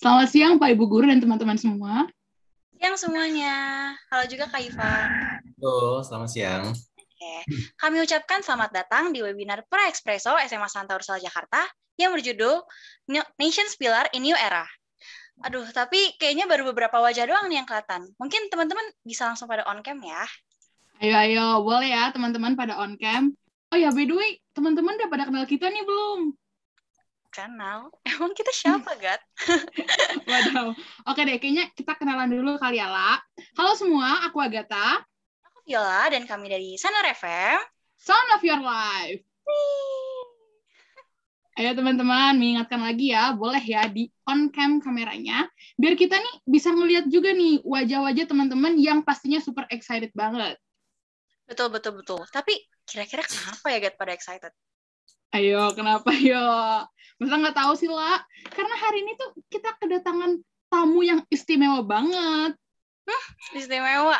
Selamat siang Pak Ibu Guru dan teman-teman semua. Yang semuanya. Halo juga Kak Iva. Halo, selamat siang. Oke. Kami ucapkan selamat datang di webinar Pra Ekspreso SMA Santa Ursula Jakarta yang berjudul Nations Pillar in New Era. Aduh, tapi kayaknya baru beberapa wajah doang nih yang kelihatan. Mungkin teman-teman bisa langsung pada on cam ya. Ayo ayo, boleh ya teman-teman pada on cam. Oh ya, by the way, teman-teman udah pada kenal kita nih belum? Kenal? Emang kita siapa, Gat? Waduh. Oke deh, kayaknya kita kenalan dulu kali ya, La. Halo semua, aku Agatha. Aku Viola, dan kami dari Sonar FM. Sound of Your Life. Ayo teman-teman, mengingatkan lagi ya, boleh ya di on-cam kameranya, biar kita nih bisa ngeliat juga nih wajah-wajah teman-teman yang pastinya super excited banget. Betul, betul, betul. Tapi kira-kira kenapa ya get pada excited? Ayo, kenapa yo? Masa nggak tahu sih, lah. Karena hari ini tuh kita kedatangan tamu yang istimewa banget. Hah, istimewa?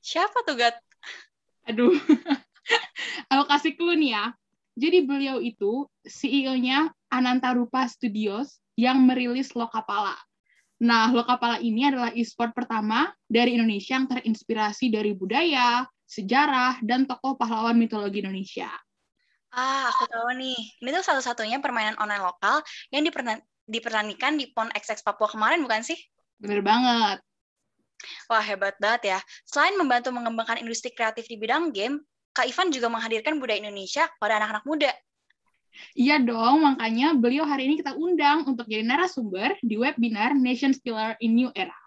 Siapa tuh, Gat? Aduh. Aku kasih clue nih ya. Jadi beliau itu CEO-nya Ananta Rupa Studios yang merilis Lokapala. Nah, Lokapala ini adalah e-sport pertama dari Indonesia yang terinspirasi dari budaya, sejarah, dan tokoh pahlawan mitologi Indonesia. Ah, aku tahu nih. Ini tuh satu-satunya permainan online lokal yang diperanikan dipertandingkan di PON XX Papua kemarin, bukan sih? Bener banget. Wah, hebat banget ya. Selain membantu mengembangkan industri kreatif di bidang game, Kak Ivan juga menghadirkan budaya Indonesia pada anak-anak muda. Iya dong, makanya beliau hari ini kita undang untuk jadi narasumber di webinar Nation Pillar in New Era.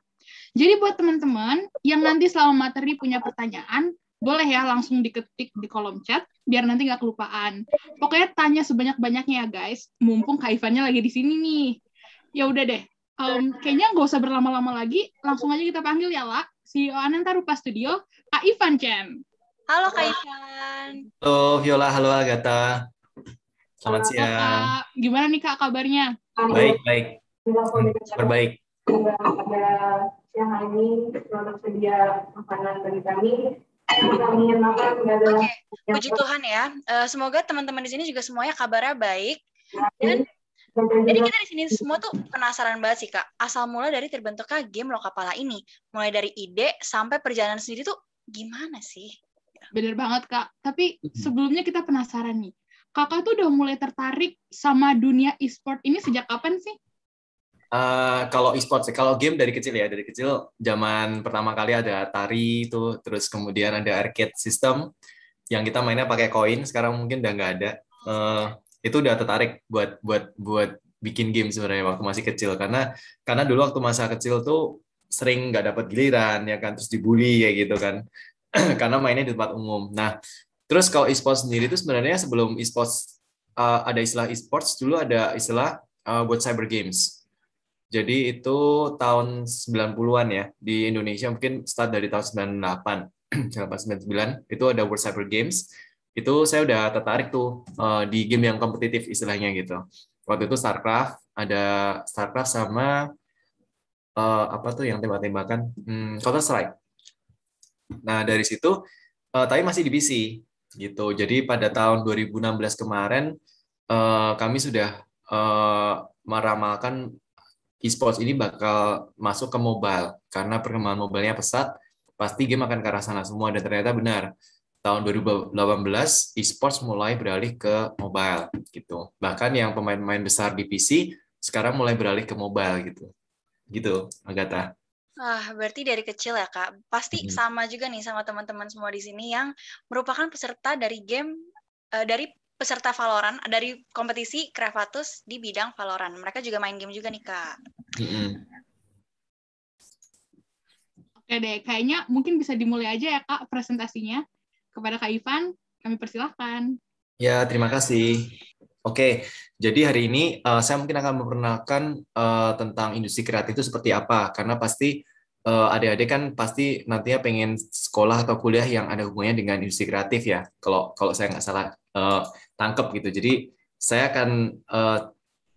Jadi buat teman-teman yang nanti selama materi punya pertanyaan, boleh ya langsung diketik di kolom chat biar nanti nggak kelupaan. Pokoknya tanya sebanyak-banyaknya ya guys. Mumpung Kaifannya lagi di sini nih. Ya udah deh. Um, kayaknya nggak usah berlama-lama lagi. Langsung aja kita panggil ya, lah CEO Ananta Rupa Studio, Kak Ivan Chen. Halo Kak Ivan. Halo Viola, halo Agatha Selamat halo, siang. Kak. Gimana nih Kak kabarnya? Baik, baik. Berbaik. Pada siang hari ini, sedia makanan bagi kami Oke, okay. puji Tuhan ya. Eh, semoga teman-teman di sini juga semuanya kabarnya baik. Dan jadi kita di sini semua tuh penasaran banget sih kak. Asal mula dari terbentuknya game Lokapala ini, mulai dari ide sampai perjalanan sendiri tuh gimana sih? Bener banget kak. Tapi sebelumnya kita penasaran nih. Kakak tuh udah mulai tertarik sama dunia e-sport ini sejak kapan sih? Eh, kalau e-sports, kalau game dari kecil ya, dari kecil zaman pertama kali ada Atari itu, terus kemudian ada arcade system yang kita mainnya pakai koin, sekarang mungkin udah nggak ada. Uh, itu udah tertarik buat buat buat bikin game sebenarnya waktu masih kecil karena karena dulu waktu masa kecil tuh sering nggak dapat giliran ya kan terus dibully ya gitu kan karena mainnya di tempat umum. Nah, terus kalau e-sports sendiri itu sebenarnya sebelum e-sports uh, ada istilah e-sports dulu ada istilah uh, buat cyber games jadi itu tahun 90-an ya di Indonesia mungkin start dari tahun 98, 99 itu ada World Cyber Games. Itu saya udah tertarik tuh uh, di game yang kompetitif istilahnya gitu. Waktu itu StarCraft, ada StarCraft sama uh, apa tuh yang tembak-tembakan? Hmm, Counter Strike. Nah, dari situ uh, tapi masih di PC gitu. Jadi pada tahun 2016 kemarin uh, kami sudah uh, meramalkan e-sports ini bakal masuk ke mobile karena perkembangan mobilnya pesat, pasti game akan ke arah sana semua dan ternyata benar. Tahun 2018 e-sports mulai beralih ke mobile gitu. Bahkan yang pemain-pemain besar di PC sekarang mulai beralih ke mobile gitu. Gitu, Agatha. Ah, berarti dari kecil ya, Kak. Pasti hmm. sama juga nih sama teman-teman semua di sini yang merupakan peserta dari game eh, dari peserta Valorant dari kompetisi Cravatus di bidang Valorant. Mereka juga main game juga nih, Kak. Mm-hmm. Oke deh, kayaknya mungkin bisa dimulai aja ya, Kak, presentasinya. Kepada Kak Ivan, kami persilahkan. Ya, terima kasih. Oke, jadi hari ini uh, saya mungkin akan memperkenalkan uh, tentang industri kreatif itu seperti apa, karena pasti uh, adik-adik kan pasti nantinya pengen sekolah atau kuliah yang ada hubungannya dengan industri kreatif ya. Kalau kalau saya nggak salah, uh, tangkep gitu. Jadi saya akan uh,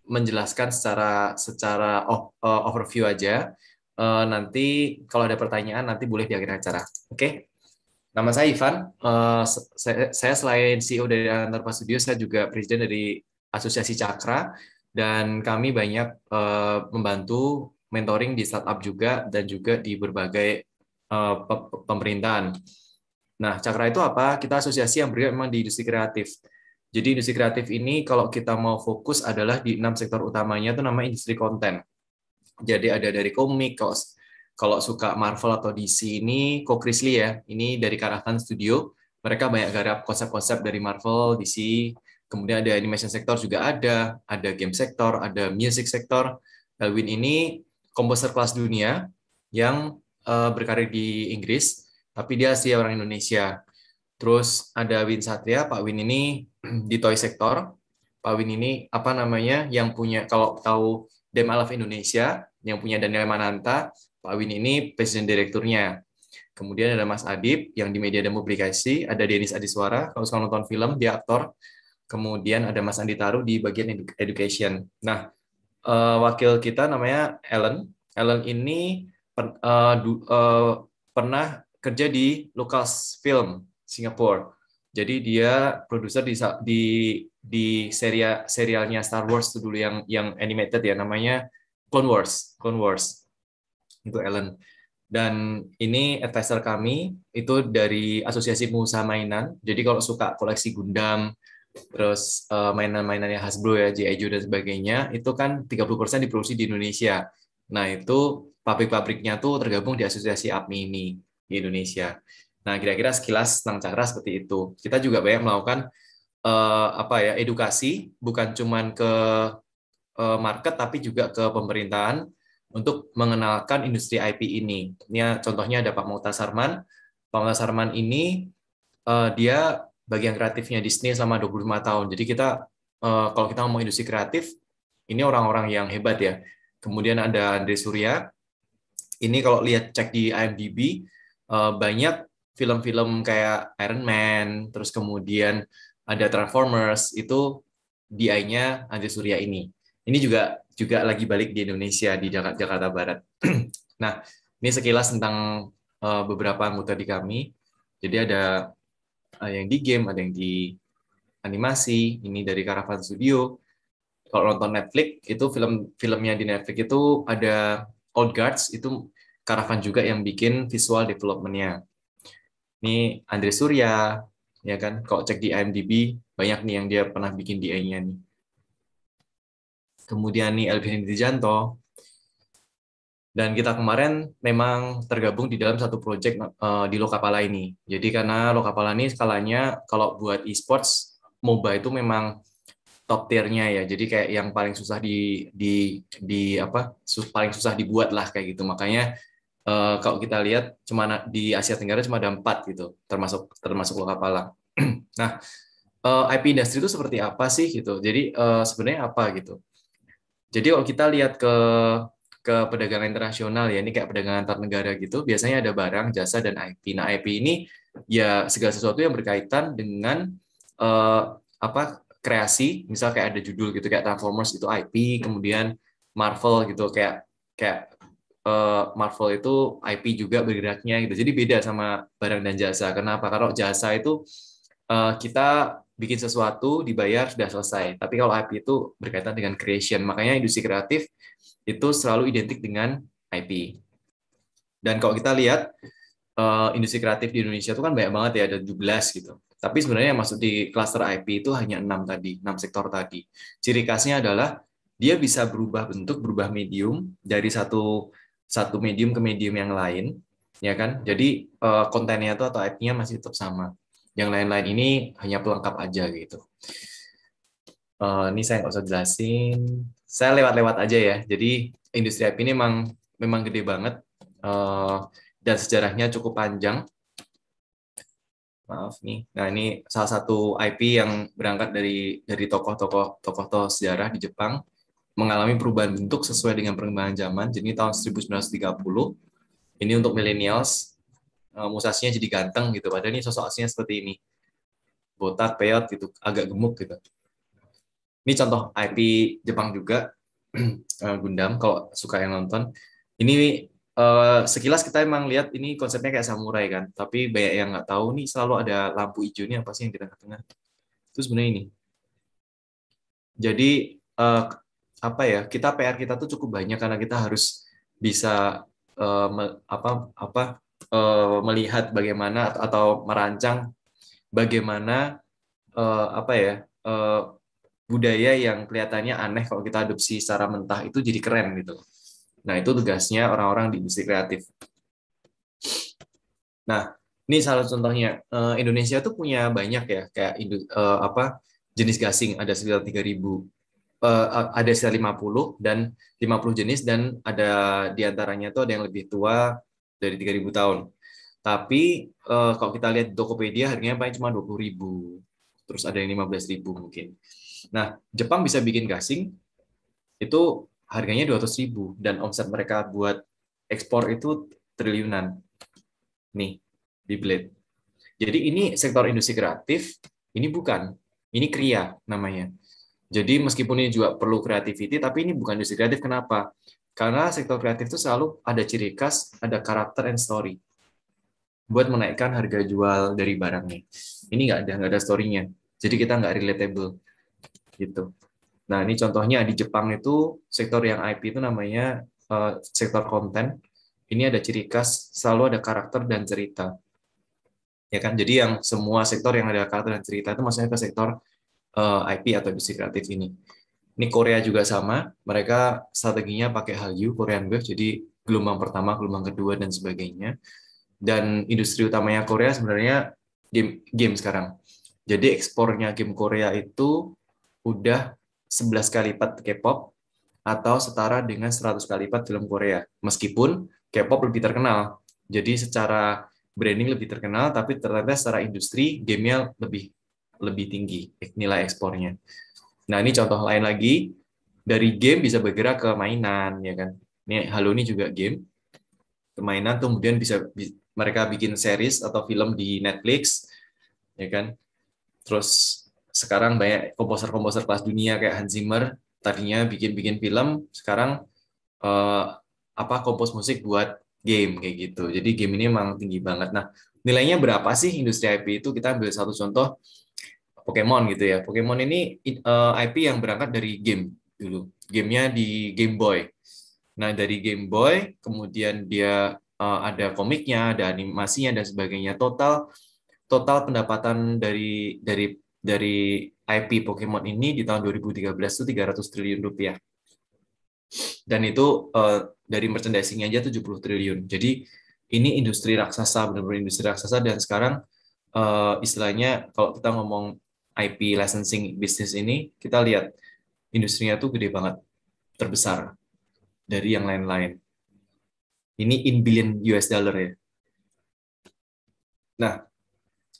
menjelaskan secara secara oh, uh, overview aja. Uh, nanti kalau ada pertanyaan nanti boleh di akhir acara. Oke. Okay? Nama saya Ivan. Uh, saya, saya selain CEO dari Antarpa Studio, saya juga presiden dari Asosiasi Cakra dan kami banyak uh, membantu mentoring di startup juga dan juga di berbagai uh, pemerintahan. Nah, Cakra itu apa? Kita asosiasi yang bergerak memang di industri kreatif. Jadi industri kreatif ini kalau kita mau fokus adalah di enam sektor utamanya itu namanya industri konten. Jadi ada dari komik, kalau, kalau suka Marvel atau DC ini Ko Chrisley ya, ini dari Karatan Studio. Mereka banyak garap konsep-konsep dari Marvel, DC, kemudian ada animation sektor juga ada, ada game sektor, ada music sektor. Elwin ini komposer kelas dunia yang uh, berkarir di Inggris, tapi dia sih orang Indonesia Terus ada Win Satria, Pak Win ini di toy sektor. Pak Win ini apa namanya yang punya kalau tahu Dem Alaf Indonesia yang punya Daniel Mananta, Pak Win ini presiden direkturnya. Kemudian ada Mas Adib yang di media dan publikasi, ada Denis Adiswara, kalau suka nonton film dia aktor. Kemudian ada Mas Andi Taru di bagian education. Nah, uh, wakil kita namanya Ellen. Ellen ini per, uh, du, uh, pernah kerja di Lukas Film Singapore. Jadi dia produser di di di serial serialnya Star Wars itu dulu yang yang animated ya namanya Clone Wars, Clone Wars. Itu Ellen. Dan ini advisor kami itu dari Asosiasi Pengusaha Mainan. Jadi kalau suka koleksi Gundam, terus uh, eh, mainan yang Hasbro ya, G.I. dan sebagainya, itu kan 30% diproduksi di Indonesia. Nah, itu pabrik-pabriknya tuh tergabung di asosiasi APMI ini di Indonesia. Nah, kira-kira sekilas tentang cakra seperti itu. Kita juga banyak melakukan uh, apa ya edukasi, bukan cuma ke uh, market tapi juga ke pemerintahan untuk mengenalkan industri IP ini. Ini contohnya ada Pak Mauta Sarman. Pak Mauta Sarman ini uh, dia bagian kreatifnya Disney selama 25 tahun. Jadi kita uh, kalau kita ngomong industri kreatif, ini orang-orang yang hebat ya. Kemudian ada Andre Surya. Ini kalau lihat cek di IMDb banyak film-film kayak Iron Man, terus kemudian ada Transformers itu DI-nya Andre Surya ini. Ini juga juga lagi balik di Indonesia di Jakarta, Jakarta Barat. nah, ini sekilas tentang uh, beberapa anggota di kami. Jadi ada uh, yang di game, ada yang di animasi, ini dari Caravan Studio. Kalau nonton Netflix itu film filmnya di Netflix itu ada Old Guards itu Caravan juga yang bikin visual development-nya. Ini Andre Surya, ya kan? Kalau cek di IMDb, banyak nih yang dia pernah bikin di nya nih. Kemudian nih Elvin Janto. Dan kita kemarin memang tergabung di dalam satu proyek uh, eh, di Lokapala ini. Jadi karena Lokapala ini skalanya kalau buat e-sports, MOBA itu memang top tiernya ya. Jadi kayak yang paling susah di di di apa? paling susah dibuat lah kayak gitu. Makanya uh, kalau kita lihat cuma di Asia Tenggara cuma ada empat gitu, termasuk termasuk Loka Palang. nah, uh, eh, IP industri itu seperti apa sih gitu? Jadi uh, sebenarnya apa gitu? Jadi kalau kita lihat ke ke perdagangan internasional ya, ini kayak perdagangan antar negara gitu, biasanya ada barang, jasa dan IP. Nah, IP ini ya segala sesuatu yang berkaitan dengan uh, apa kreasi, misal kayak ada judul gitu kayak Transformers itu IP, kemudian Marvel gitu kayak kayak Eh, Marvel itu IP juga bergeraknya gitu. Jadi beda sama barang dan jasa. Kenapa? Kalau jasa itu eh, kita bikin sesuatu dibayar sudah selesai. Tapi kalau IP itu berkaitan dengan creation. Makanya industri kreatif itu selalu identik dengan IP. Dan kalau kita lihat eh, industri kreatif di Indonesia itu kan banyak banget ya ada 17 gitu. Tapi sebenarnya yang masuk di klaster IP itu hanya enam tadi, enam sektor tadi. Ciri khasnya adalah dia bisa berubah bentuk, berubah medium dari satu satu medium ke medium yang lain, ya kan? Jadi eh, kontennya itu atau IP-nya masih tetap sama. Yang lain-lain ini hanya pelengkap aja gitu. Eh, ini saya nggak usah jelasin. Saya lewat-lewat aja ya. Jadi industri IP ini memang memang gede banget eh, dan sejarahnya cukup panjang. Maaf nih. Nah ini salah satu IP yang berangkat dari dari tokoh-tokoh tokoh-tokoh sejarah di Jepang mengalami perubahan bentuk sesuai dengan perkembangan zaman. Jadi tahun 1930 ini untuk millennials eh, Musasinya jadi ganteng gitu. Padahal ini sosok aslinya seperti ini. Botak, peot gitu, agak gemuk gitu. Ini contoh IP Jepang juga eh, Gundam kalau suka yang nonton. Ini eh, sekilas kita emang lihat ini konsepnya kayak samurai kan, tapi banyak yang nggak tahu nih selalu ada lampu hijau ini apa sih yang di tengah-tengah. Itu sebenarnya ini. Jadi apa ya kita PR kita tuh cukup banyak karena kita harus bisa uh, me, apa apa uh, melihat bagaimana atau, merancang bagaimana uh, apa ya uh, budaya yang kelihatannya aneh kalau kita adopsi secara mentah itu jadi keren gitu. Nah itu tugasnya orang-orang di industri kreatif. Nah ini salah contohnya uh, Indonesia tuh punya banyak ya kayak uh, apa jenis gasing ada sekitar 3000 uh, ada sekitar 50 dan 50 jenis dan ada diantaranya tuh ada yang lebih tua dari 3000 tahun. Tapi uh, kalau kita lihat Tokopedia harganya paling cuma 20.000. Terus ada yang 15.000 mungkin. Nah, Jepang bisa bikin gasing itu harganya 200.000 dan omset mereka buat ekspor itu triliunan. Nih, di Blade. Jadi ini sektor industri kreatif, ini bukan. Ini kria namanya jadi meskipun ini juga perlu kreativiti, tapi ini bukan industri kreatif. Kenapa? Karena sektor kreatif itu selalu ada ciri khas, ada karakter and story buat menaikkan harga jual dari barangnya. Ini nggak ada nggak ada storynya. Jadi kita nggak relatable gitu. Nah ini contohnya di Jepang itu sektor yang IP itu namanya uh, sektor konten. Ini ada ciri khas selalu ada karakter dan cerita. Ya kan. Jadi yang semua sektor yang ada karakter dan cerita itu maksudnya ke sektor Eh, IP atau industri kreatif ini. Ini Korea juga sama, mereka strateginya pakai Hallyu, Korean Wave, jadi gelombang pertama, gelombang kedua, dan sebagainya. Dan industri utamanya Korea sebenarnya game, game sekarang. Jadi ekspornya game Korea itu udah 11 kali lipat K-pop atau setara dengan 100 kali lipat film Korea. Meskipun K-pop lebih terkenal. Jadi secara branding lebih terkenal, tapi ternyata secara industri gamenya lebih lebih tinggi nilai ekspornya. Nah ini contoh lain lagi dari game bisa bergerak ke mainan ya kan. Ini Halo ini juga game ke mainan kemudian bisa mereka bikin series atau film di Netflix ya kan. Terus sekarang banyak komposer-komposer kelas dunia kayak Hans Zimmer tadinya bikin-bikin film sekarang eh, apa kompos musik buat game kayak gitu. Jadi game ini memang tinggi banget. Nah, nilainya berapa sih industri IP itu? Kita ambil satu contoh Pokemon gitu ya. Pokemon ini uh, eh, IP yang berangkat dari game dulu. Gamenya di Game Boy. Nah dari Game Boy kemudian dia uh, ada komiknya, ada animasinya dan sebagainya. Total total pendapatan dari dari dari IP Pokemon ini di tahun 2013 itu 300 triliun rupiah. Dan itu uh, dari merchandisingnya aja 70 triliun. Jadi ini industri raksasa, benar-benar industri raksasa dan sekarang uh, istilahnya kalau kita ngomong IP licensing bisnis ini kita lihat industrinya tuh gede banget, terbesar dari yang lain-lain. Ini in billion US dollar ya. Nah,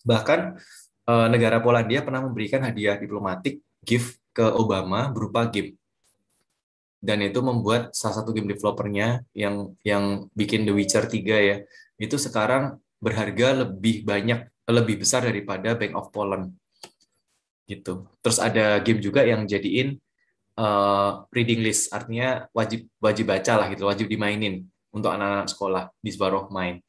bahkan eh, negara Polandia pernah memberikan hadiah diplomatik gift ke Obama berupa game. Dan itu membuat salah satu game developernya yang yang bikin The Witcher 3 ya, itu sekarang berharga lebih banyak lebih besar daripada Bank of Poland gitu. Terus ada game juga yang jadiin uh, reading list, artinya wajib wajib baca lah gitu, wajib dimainin untuk anak-anak sekolah di Sbaroh main.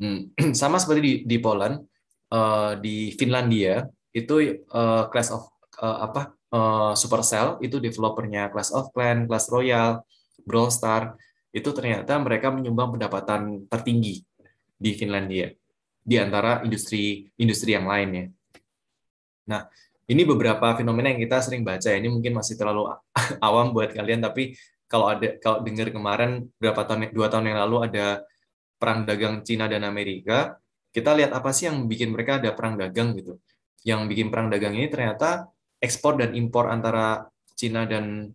Hmm. Sama seperti di, di Poland, uh, di Finlandia itu uh, eh, Class of uh, apa uh, Supercell itu developernya class of Clan, class royal, Brawl Star itu ternyata mereka menyumbang pendapatan tertinggi di Finlandia di antara industri industri yang lainnya. Nah, ini beberapa fenomena yang kita sering baca ya. Ini mungkin masih terlalu awam buat kalian, tapi kalau ada kalau dengar kemarin berapa tahun dua tahun yang lalu ada perang dagang Cina dan Amerika, kita lihat apa sih yang bikin mereka ada perang dagang gitu. Yang bikin perang dagang ini ternyata ekspor dan impor antara Cina dan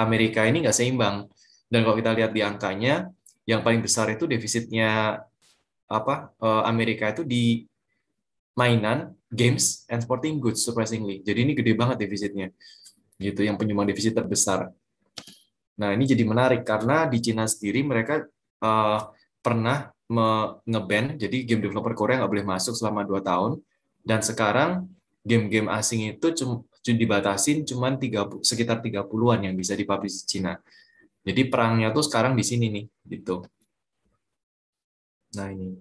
Amerika ini nggak seimbang. Dan kalau kita lihat di angkanya, yang paling besar itu defisitnya apa eh, Amerika itu di mainan games and sporting goods surprisingly. Jadi ini gede banget defisitnya. Gitu yang penyumbang defisit terbesar. Nah, ini jadi menarik karena di Cina sendiri mereka uh, pernah ngeban jadi game developer Korea nggak boleh masuk selama 2 tahun dan sekarang game-game asing itu cuma dibatasin cuma 30 sekitar 30-an yang bisa dipublish di Cina. Jadi perangnya tuh sekarang di sini nih, gitu. Nah, ini.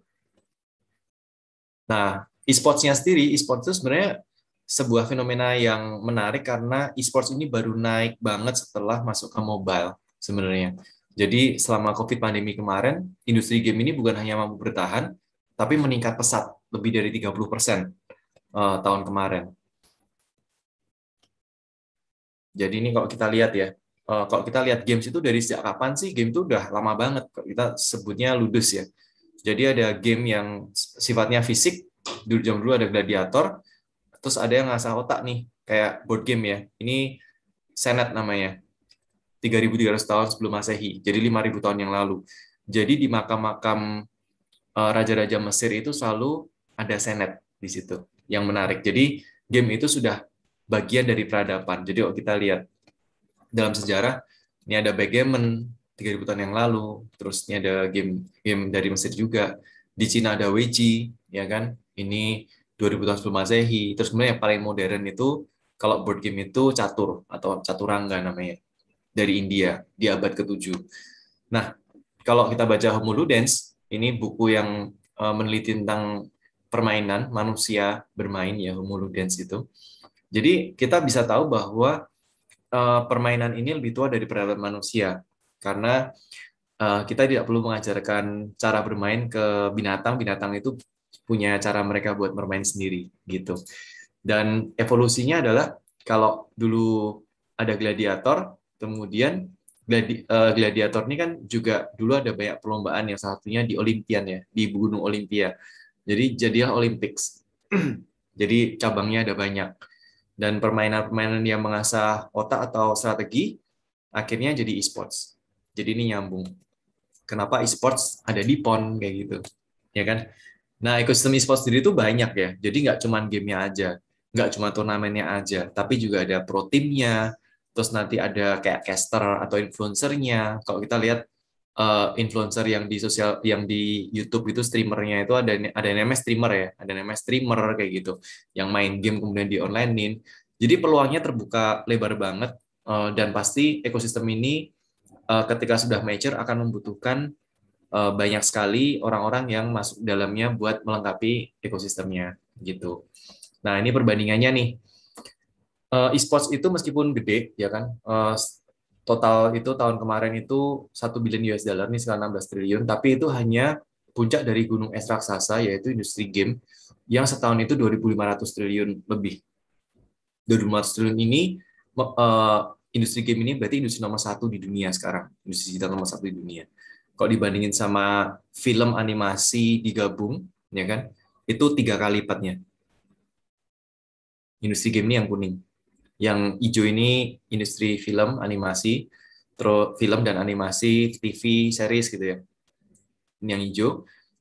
Nah, e-sportsnya sendiri, e-sports itu sebenarnya sebuah fenomena yang menarik karena e-sports ini baru naik banget setelah masuk ke mobile sebenarnya. Jadi selama COVID pandemi kemarin, industri game ini bukan hanya mampu bertahan, tapi meningkat pesat, lebih dari 30 persen eh, tahun kemarin. Jadi ini kalau kita lihat ya, eh, kalau kita lihat games itu dari sejak kapan sih game itu udah lama banget. Kita sebutnya ludus ya. Jadi ada game yang sifatnya fisik, dulu jam dulu ada gladiator terus ada yang ngasah otak nih kayak board game ya ini Senet namanya 3.300 tahun sebelum masehi jadi 5.000 tahun yang lalu jadi di makam-makam eh, raja-raja Mesir itu selalu ada Senet di situ yang menarik jadi game itu sudah bagian dari peradaban jadi kalau kita lihat dalam sejarah ini ada backgammon 3000 tahun yang lalu terus ini ada game game dari Mesir juga di Cina ada Weiji ya kan ini 2000 tahun sebelum masehi. Terus kemudian yang paling modern itu kalau board game itu catur atau caturangga namanya dari India di abad ke-7. Nah, kalau kita baca Homo Ludens, ini buku yang eh, meneliti tentang permainan manusia bermain ya Homo Ludens itu. Jadi kita bisa tahu bahwa uh, permainan ini lebih tua dari peradaban manusia karena uh, kita tidak perlu mengajarkan cara bermain ke binatang. Binatang itu punya cara mereka buat bermain sendiri gitu. Dan evolusinya adalah kalau dulu ada gladiator, kemudian gladi, uh, gladiator ini kan juga dulu ada banyak perlombaan yang satunya di Olimpian ya, di Gunung Olimpia. Jadi jadilah Olympics. Jadi cabangnya ada banyak. Dan permainan-permainan yang mengasah otak atau strategi akhirnya jadi e-sports. Jadi ini nyambung. Kenapa e-sports ada di PON kayak gitu. Ya kan? Nah, ekosistem e-sport sendiri itu banyak ya. Jadi nggak cuma gamenya aja, nggak cuma turnamennya aja, tapi juga ada pro timnya, terus nanti ada kayak caster atau influencernya. Kalau kita lihat uh, influencer yang di sosial, yang di YouTube itu streamernya itu ada ada namanya streamer ya, ada namanya streamer kayak gitu, yang main game kemudian di onlinein. Jadi peluangnya terbuka lebar banget uh, dan pasti ekosistem ini uh, ketika sudah mature akan membutuhkan Eh, banyak sekali orang-orang yang masuk dalamnya buat melengkapi ekosistemnya gitu. Nah ini perbandingannya nih eh, e-sports itu meskipun gede ya kan eh, total itu tahun kemarin itu satu billion US dollar nih sekarang 16 triliun tapi itu hanya puncak dari gunung es raksasa yaitu industri game yang setahun itu 2.500 triliun lebih. 2.500 triliun ini industri game ini berarti industri nomor satu di dunia sekarang, industri digital nomor satu di dunia. Kok dibandingin sama film animasi digabung, ya kan? Itu tiga kali lipatnya. Industri game ini yang kuning. Yang hijau ini industri film, animasi, terus film dan animasi, TV, series gitu ya. Ini yang hijau.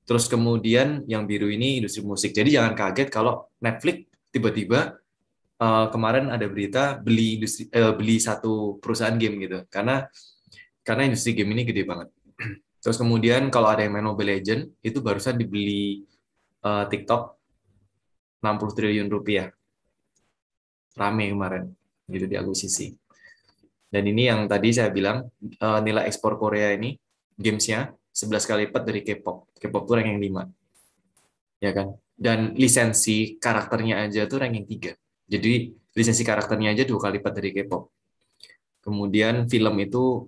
Terus kemudian yang biru ini industri musik. Jadi jangan kaget kalau Netflix tiba-tiba uh, kemarin ada berita beli industri uh, beli satu perusahaan game gitu. Karena karena industri game ini gede banget. Terus kemudian kalau ada yang main Mobile Legend itu barusan dibeli uh, TikTok 60 triliun rupiah. Rame kemarin gitu di akuisisi. Dan ini yang tadi saya bilang uh, nilai ekspor Korea ini gamesnya 11 kali lipat dari K-pop. K-pop tuh ranking 5. Ya kan? Dan lisensi karakternya aja tuh ranking 3. Jadi lisensi karakternya aja dua kali lipat dari K-pop. Kemudian film itu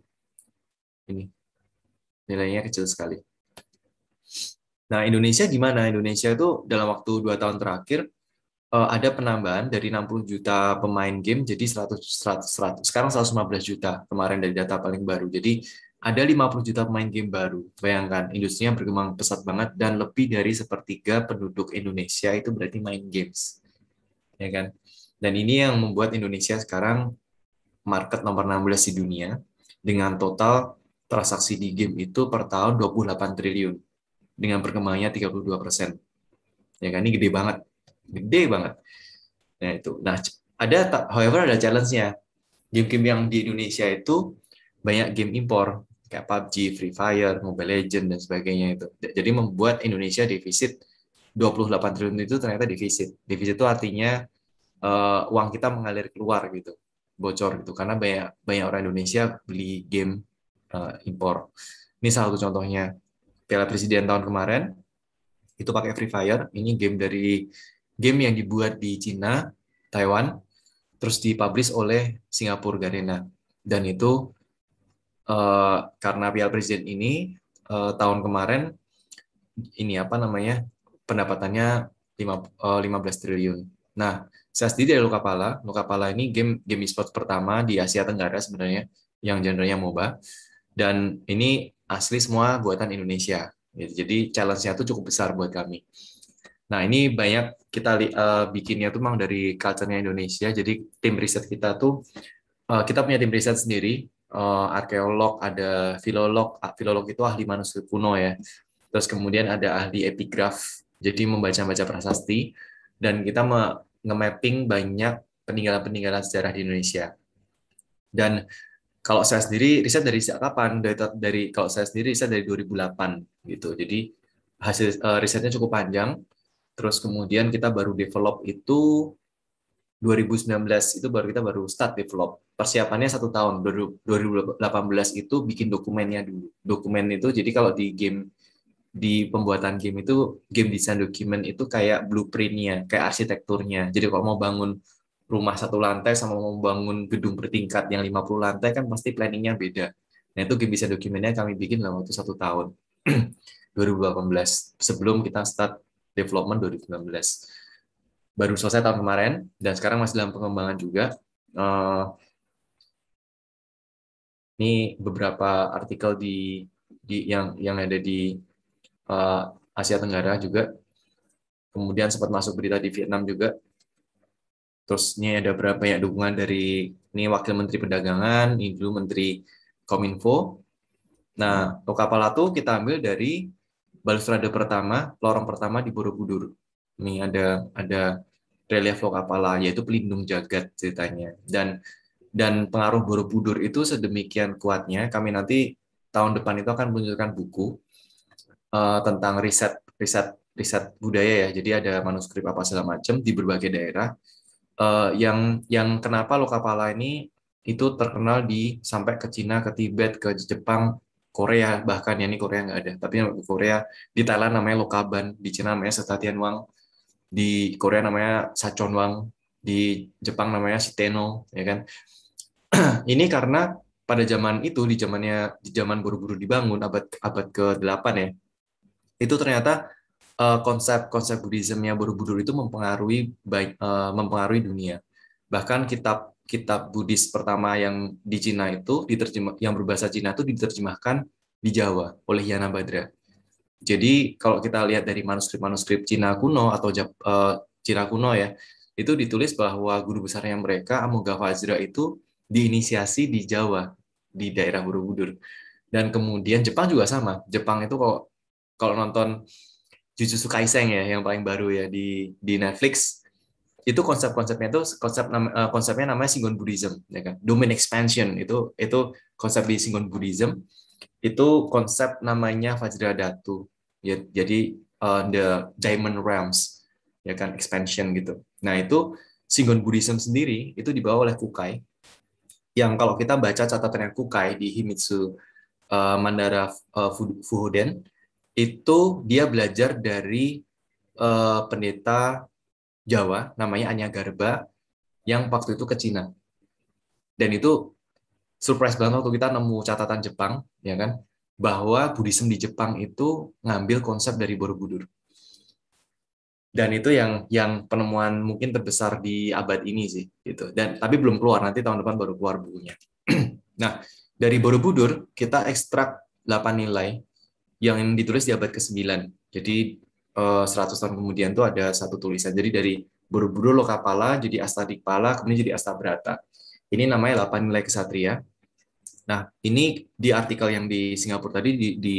ini nilainya kecil sekali. Nah, Indonesia gimana? Indonesia itu dalam waktu dua tahun terakhir eh, ada penambahan dari 60 juta pemain game jadi 100, 100 100 sekarang 115 juta kemarin dari data paling baru. Jadi ada 50 juta pemain game baru. Bayangkan industrinya berkembang pesat banget dan lebih dari sepertiga penduduk Indonesia itu berarti main games. Ya kan? Dan ini yang membuat Indonesia sekarang market nomor 16 di dunia dengan total transaksi di game itu per tahun 28 triliun dengan perkembangannya 32 persen. Ya kan ini gede banget, gede banget. Nah itu. Nah ada however ada challenge-nya. Game-game yang di Indonesia itu banyak game impor kayak PUBG, Free Fire, Mobile Legend dan sebagainya itu. Jadi membuat Indonesia defisit 28 triliun itu ternyata defisit. Defisit itu artinya uh, uang kita mengalir keluar gitu bocor gitu karena banyak banyak orang Indonesia beli game uh, impor. Ini salah satu contohnya Piala Presiden tahun kemarin itu pakai Free Fire. Ini game dari game yang dibuat di Cina, Taiwan, terus dipublish oleh Singapura Garena. Dan itu uh, karena Piala Presiden ini uh, tahun kemarin ini apa namanya pendapatannya 5, uh, 15 triliun. Nah, saya sendiri dari Luka Luka Pala ini game game e pertama di Asia Tenggara sebenarnya yang genrenya MOBA dan ini asli semua buatan Indonesia. Ya, jadi challenge-nya itu cukup besar buat kami. Nah ini banyak kita uh, bikinnya tuh memang dari culture-nya Indonesia. Jadi tim riset kita tuh uh, kita punya tim riset sendiri. Uh, arkeolog, ada filolog, ah, filolog itu ahli manusia kuno ya. Terus kemudian ada ahli epigraf, jadi membaca-baca prasasti. Dan kita nge-mapping banyak peninggalan-peninggalan sejarah di Indonesia. Dan kalau saya sendiri riset dari sejak kapan? Dari, dari kalau saya sendiri riset dari 2008 gitu. Jadi hasil uh, risetnya cukup panjang. Terus kemudian kita baru develop itu 2019 itu baru kita baru start develop. Persiapannya satu tahun. 2018 itu bikin dokumennya dulu. Dokumen itu jadi kalau di game di pembuatan game itu game design dokumen itu kayak blueprintnya, kayak arsitekturnya. Jadi kalau mau bangun rumah satu lantai sama membangun gedung bertingkat yang 50 lantai kan pasti planningnya beda. Nah itu bisa dokumennya kami bikin dalam waktu satu tahun. 2018 sebelum kita start development 2019 baru selesai tahun kemarin dan sekarang masih dalam pengembangan juga eh, ini beberapa artikel di di yang yang ada di eh, Asia Tenggara juga kemudian sempat masuk berita di Vietnam juga terusnya ada berapa banyak dukungan dari ini Wakil Menteri Perdagangan, ini dulu Menteri Kominfo. Nah, kapal itu kita ambil dari balustrade pertama, lorong pertama di Borobudur. Ini ada ada relief Lokapala yaitu pelindung jagat ceritanya. Dan dan pengaruh Borobudur itu sedemikian kuatnya kami nanti tahun depan itu akan menunjukkan buku uh, tentang riset riset riset budaya ya. Jadi ada manuskrip apa segala macam di berbagai daerah uh, yang yang kenapa Lokapala ini itu terkenal di sampai ke Cina, ke Tibet, ke Jepang, Korea bahkan ya ini Korea nggak ada, tapi yang Korea di Thailand namanya Lokaban, di Cina namanya Setatian Wang, di Korea namanya Sachon Wang, di Jepang namanya Siteno, ya kan? ini karena pada zaman itu di zamannya di zaman buru-buru dibangun abad abad ke-8 ya. Itu ternyata konsep-konsep eh, uh, Buddhismnya Borobudur itu mempengaruhi baik, uh, mempengaruhi dunia. Bahkan kitab kitab Buddhis pertama yang di Cina itu diterjemah yang berbahasa Cina itu diterjemahkan di Jawa oleh Yana Badra. Jadi kalau kita lihat dari manuskrip-manuskrip Cina kuno atau uh, Cina kuno ya, itu ditulis bahwa guru besarnya mereka Amoga itu diinisiasi di Jawa di daerah Borobudur. Dan kemudian Jepang juga sama. Jepang itu kalau kalau nonton Jujutsu Kaisen ya yang paling baru ya di di Netflix itu konsep-konsepnya itu konsep eh, konsepnya namanya Shingon Buddhism ya kan domain expansion itu itu konsep di Shingon Buddhism itu konsep namanya Vajra Datu ya, jadi uh, the diamond realms ya kan expansion gitu nah itu Shingon Buddhism sendiri itu dibawa oleh Kukai yang kalau kita baca catatan yang Kukai di Himitsu uh, Mandara uh, Fuhoden itu dia belajar dari uh, pendeta Jawa namanya Anya Garba yang waktu itu ke Cina. Dan itu surprise banget waktu kita nemu catatan Jepang, ya kan, bahwa Buddhism di Jepang itu ngambil konsep dari Borobudur. Dan itu yang yang penemuan mungkin terbesar di abad ini sih, gitu. Dan tapi belum keluar, nanti tahun depan baru keluar bukunya. nah, dari Borobudur kita ekstrak 8 nilai yang ditulis di abad ke-9. Jadi 100 eh, tahun kemudian itu ada satu tulisan. Jadi dari buru Borobudur Lokapala jadi Astadikpala kemudian jadi Astabrata. Ini namanya 8 nilai kesatria. Nah, ini di artikel yang di Singapura tadi di, di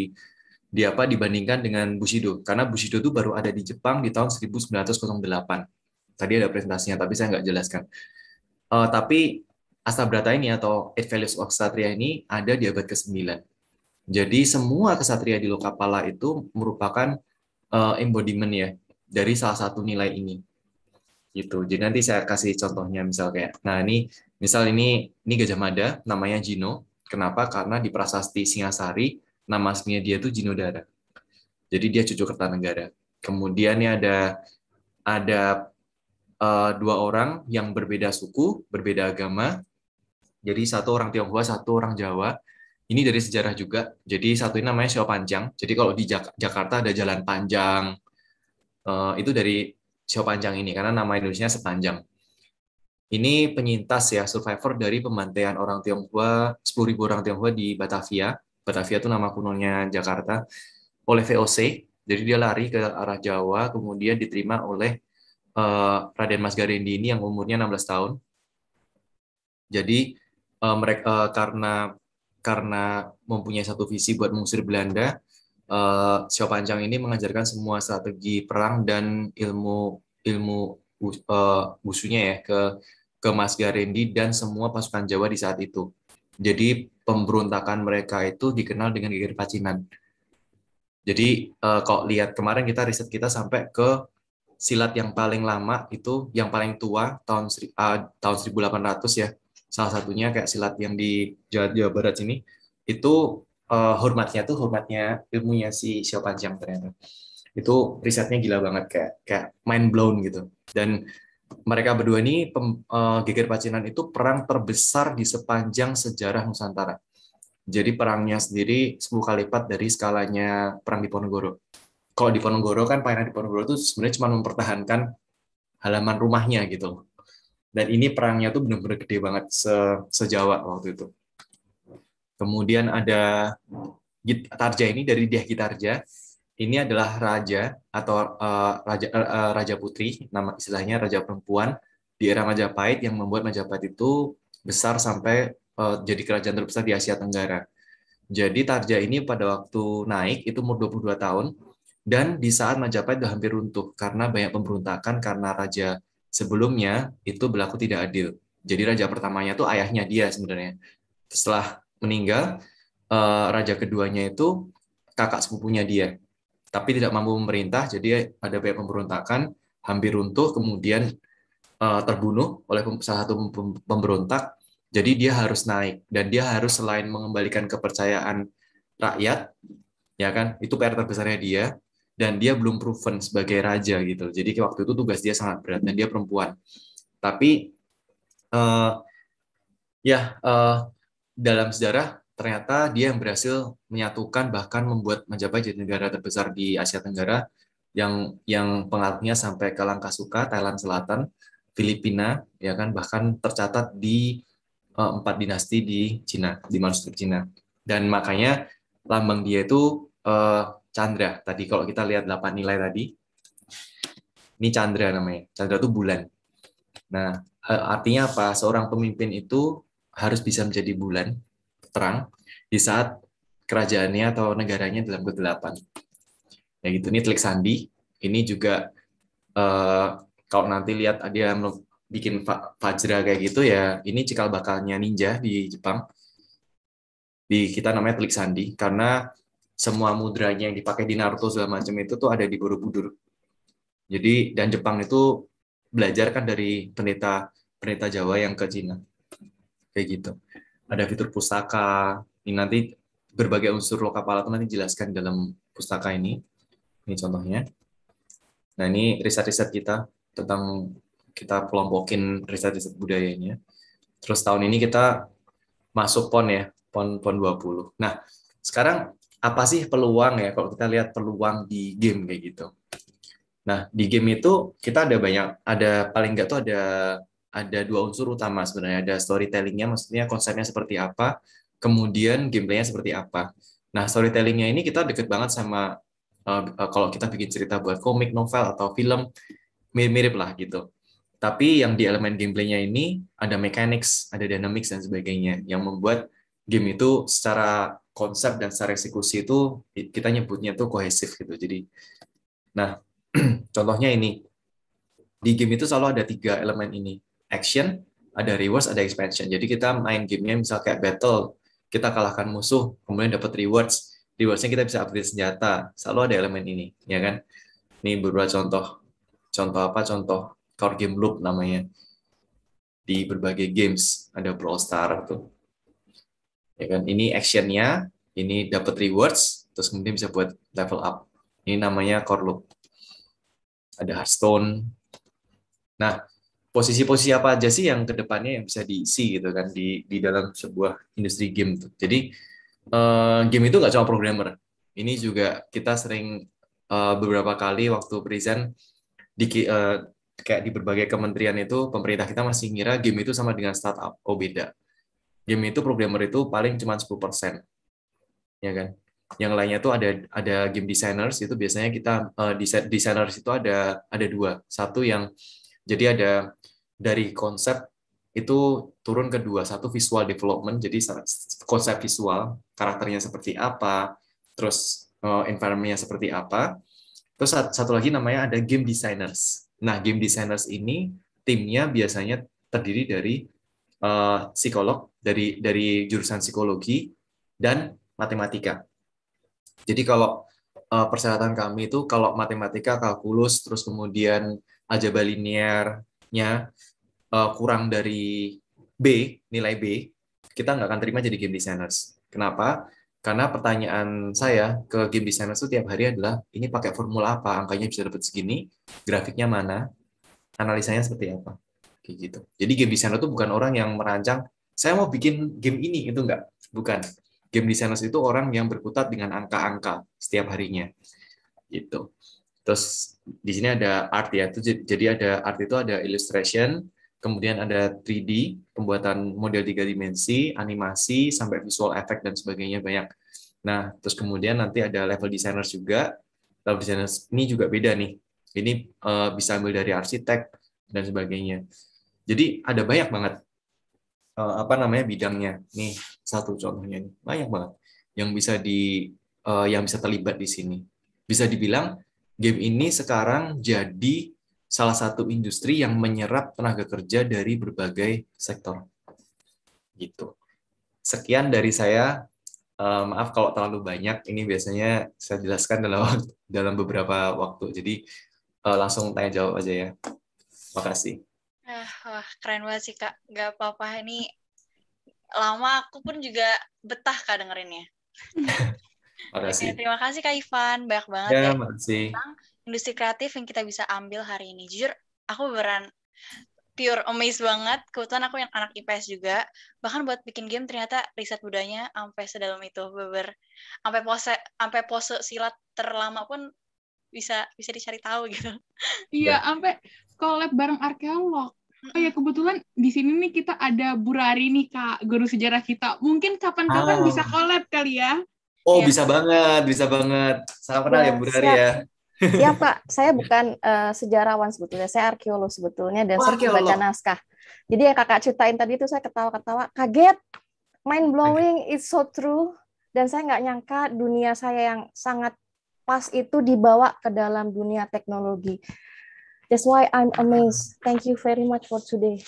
di apa dibandingkan dengan Bushido karena Bushido itu baru ada di Jepang di tahun 1908. Tadi ada presentasinya tapi saya nggak jelaskan. Uh, tapi Astabrata ini atau Eight Values of Satria ini ada di abad ke-9. Jadi semua kesatria di Lokapala itu merupakan uh, embodiment ya dari salah satu nilai ini. Gitu. Jadi nanti saya kasih contohnya misal kayak, nah ini misal ini ini Gajah Mada namanya Jino. Kenapa? Karena di prasasti Singasari nama aslinya dia tuh Jino Dara. Jadi dia cucu Kertanegara. Kemudian ini ada ada uh, dua orang yang berbeda suku, berbeda agama. Jadi satu orang Tionghoa, satu orang Jawa ini dari sejarah juga. Jadi satu ini namanya Sio Panjang. Jadi kalau di Jak Jakarta ada Jalan Panjang, uh, itu dari Sio Panjang ini karena nama Indonesia sepanjang. Ini penyintas ya, survivor dari pembantaian orang Tionghoa, 10.000 orang Tionghoa di Batavia. Batavia itu nama kunonya Jakarta oleh VOC. Jadi dia lari ke arah Jawa, kemudian diterima oleh uh, Raden Mas Garendi ini yang umurnya 16 tahun. Jadi uh, eh, mereka uh, karena karena mempunyai satu visi buat mengusir Belanda, uh, eh, Xiao Panjang ini mengajarkan semua strategi perang dan ilmu ilmu uh, ya ke ke Mas Garendi dan semua pasukan Jawa di saat itu. Jadi pemberontakan mereka itu dikenal dengan geger pacinan. Jadi uh, eh, kalau lihat kemarin kita riset kita sampai ke silat yang paling lama itu yang paling tua tahun uh, tahun 1800 ya salah satunya kayak silat yang di Jawa, Jawa Barat sini itu uh, hormatnya tuh hormatnya ilmunya si Xiao Panjang ternyata itu risetnya gila banget kayak kayak mind blown gitu dan mereka berdua ini pem, uh, geger pacinan itu perang terbesar di sepanjang sejarah Nusantara jadi perangnya sendiri 10 kali lipat dari skalanya perang di Diponegoro kalau di Diponegoro kan di Diponegoro itu sebenarnya cuma mempertahankan halaman rumahnya gitu dan ini perangnya tuh benar-benar gede banget se sejawa waktu itu. Kemudian ada Tarja ini dari dia Gitarja. Ini adalah raja atau uh, raja uh, raja putri, nama istilahnya raja perempuan di era Majapahit yang membuat Majapahit itu besar sampai uh, jadi kerajaan terbesar di Asia Tenggara. Jadi Tarja ini pada waktu naik itu umur 22 tahun dan di saat Majapahit sudah hampir runtuh karena banyak pemberontakan karena raja sebelumnya itu berlaku tidak adil. Jadi raja pertamanya itu ayahnya dia sebenarnya. Setelah meninggal, eh, raja keduanya itu kakak sepupunya dia. Tapi tidak mampu memerintah, jadi ada banyak pemberontakan, hampir runtuh, kemudian eh, terbunuh oleh salah satu pemberontak. Jadi dia harus naik dan dia harus selain mengembalikan kepercayaan rakyat, ya kan, itu PR terbesarnya dia dan dia belum proven sebagai raja gitu. Jadi waktu itu tugas dia sangat berat dan dia perempuan. Tapi uh, ya uh, dalam sejarah ternyata dia yang berhasil menyatukan bahkan membuat Majapahit jadi negara terbesar di Asia Tenggara yang yang pengaruhnya sampai ke Langkasuka, Thailand Selatan, Filipina, ya kan bahkan tercatat di uh, empat dinasti di Cina, di manuskrip Cina. Dan makanya lambang dia itu uh, Chandra tadi kalau kita lihat 8 nilai tadi ini Chandra namanya Chandra itu bulan nah eh, artinya apa seorang pemimpin itu harus bisa menjadi bulan terang di saat kerajaannya atau negaranya dalam kegelapan ya gitu ini telik sandi ini juga eh, kalau nanti lihat dia bikin fajra kayak gitu ya ini cikal bakalnya ninja di Jepang di kita namanya telik sandi karena semua mudranya yang dipakai di Naruto segala macam itu tuh ada di Borobudur. Jadi dan Jepang itu belajar kan dari pendeta pendeta Jawa yang ke Cina. Kayak gitu. Ada fitur pustaka. Ini nanti berbagai unsur lokapala itu nanti jelaskan dalam pustaka ini. Ini contohnya. Nah, ini riset-riset kita tentang kita kelompokin riset-riset budayanya. Terus tahun ini kita masuk PON ya, PON PON 20. Nah, sekarang apa sih peluang ya kalau kita lihat peluang di game kayak gitu. Nah, di game itu kita ada banyak ada paling enggak tuh ada ada dua unsur utama sebenarnya ada storytellingnya maksudnya konsepnya seperti apa kemudian gameplaynya seperti apa nah storytellingnya ini kita deket banget sama uh, uh, kalau kita bikin cerita buat komik novel atau film mirip-mirip lah gitu tapi yang di elemen gameplaynya ini ada mechanics ada dynamics dan sebagainya yang membuat game itu secara konsep dan secara eksekusi itu kita nyebutnya itu kohesif gitu. Jadi, nah contohnya ini di game itu selalu ada tiga elemen ini, action, ada rewards, ada expansion. Jadi kita main gamenya misal kayak battle, kita kalahkan musuh, kemudian dapat rewards, rewardsnya kita bisa upgrade senjata. Selalu ada elemen ini, ya kan? Ini beberapa contoh, contoh apa? Contoh core game loop namanya di berbagai games ada Brawl Star tuh ya kan ini actionnya ini dapat rewards terus kemudian bisa buat level up ini namanya core loop ada hearthstone nah posisi-posisi apa aja sih yang kedepannya yang bisa diisi gitu kan di di dalam sebuah industri game tuh jadi uh, game itu nggak cuma programmer ini juga kita sering uh, beberapa kali waktu present di uh, kayak di berbagai kementerian itu pemerintah kita masih ngira game itu sama dengan startup oh beda game itu programmer itu paling cuma 10%. Ya kan? Yang lainnya tuh ada ada game designers itu biasanya kita uh, designers itu ada ada dua. Satu yang jadi ada dari konsep itu turun ke dua. Satu visual development, jadi konsep visual, karakternya seperti apa, terus uh, environmentnya seperti apa. Terus satu lagi namanya ada game designers. Nah, game designers ini timnya biasanya terdiri dari uh, psikolog, dari dari jurusan psikologi dan matematika. Jadi kalau uh, persyaratan kami itu kalau matematika kalkulus terus kemudian aljabar liniernya uh, eh, kurang dari B, nilai B, kita nggak akan terima jadi game designers. Kenapa? Karena pertanyaan saya ke game designers itu tiap hari adalah, ini pakai formula apa, angkanya bisa dapat segini, grafiknya mana, analisanya seperti apa. Kayak gitu. Jadi game designer itu bukan orang yang merancang saya mau bikin game ini itu enggak bukan game designers itu orang yang berkutat dengan angka-angka setiap harinya itu. terus di sini ada art ya itu jadi ada art itu ada illustration kemudian ada 3D pembuatan model tiga dimensi animasi sampai visual effect dan sebagainya banyak nah terus kemudian nanti ada level designers juga level designers ini juga beda nih ini eh, bisa ambil dari arsitek dan sebagainya jadi ada banyak banget uh, apa namanya bidangnya. Nih satu contohnya ini banyak banget yang bisa di uh, yang bisa terlibat di sini. Bisa dibilang game ini sekarang jadi salah satu industri yang menyerap tenaga kerja dari berbagai sektor. Gitu. Sekian dari saya. Uh, maaf kalau terlalu banyak. Ini biasanya saya jelaskan dalam dalam beberapa waktu. Jadi uh, langsung tanya jawab aja ya. terima kasih Ah, wah, keren banget sih, Kak. Gak apa-apa, ini lama aku pun juga betah, Kak, dengerinnya. terima kasih, Kak Ivan. Banyak banget ya, ya makasih. tentang industri kreatif yang kita bisa ambil hari ini. Jujur, aku beran pure amazed banget. Kebetulan aku yang anak IPS juga. Bahkan buat bikin game ternyata riset budayanya sampai sedalam itu. Beber, sampai pose, sampai pose silat terlama pun bisa bisa dicari tahu gitu. Iya, ya. sampai collab bareng arkeolog. Oh ya kebetulan di sini nih kita ada Burari nih kak guru sejarah kita. Mungkin kapan-kapan ah. bisa collab kali ya? Oh ya. bisa banget, bisa banget. Salam kenal ya, iya, Burari ya. Ya Pak, saya bukan uh, sejarawan sebetulnya, saya arkeolog sebetulnya dan oh, saya baca naskah. Jadi yang kakak ceritain tadi itu saya ketawa-ketawa, kaget, mind blowing, eh. it's so true. Dan saya nggak nyangka dunia saya yang sangat pas itu dibawa ke dalam dunia teknologi. That's why I'm amazed. Thank you very much for today.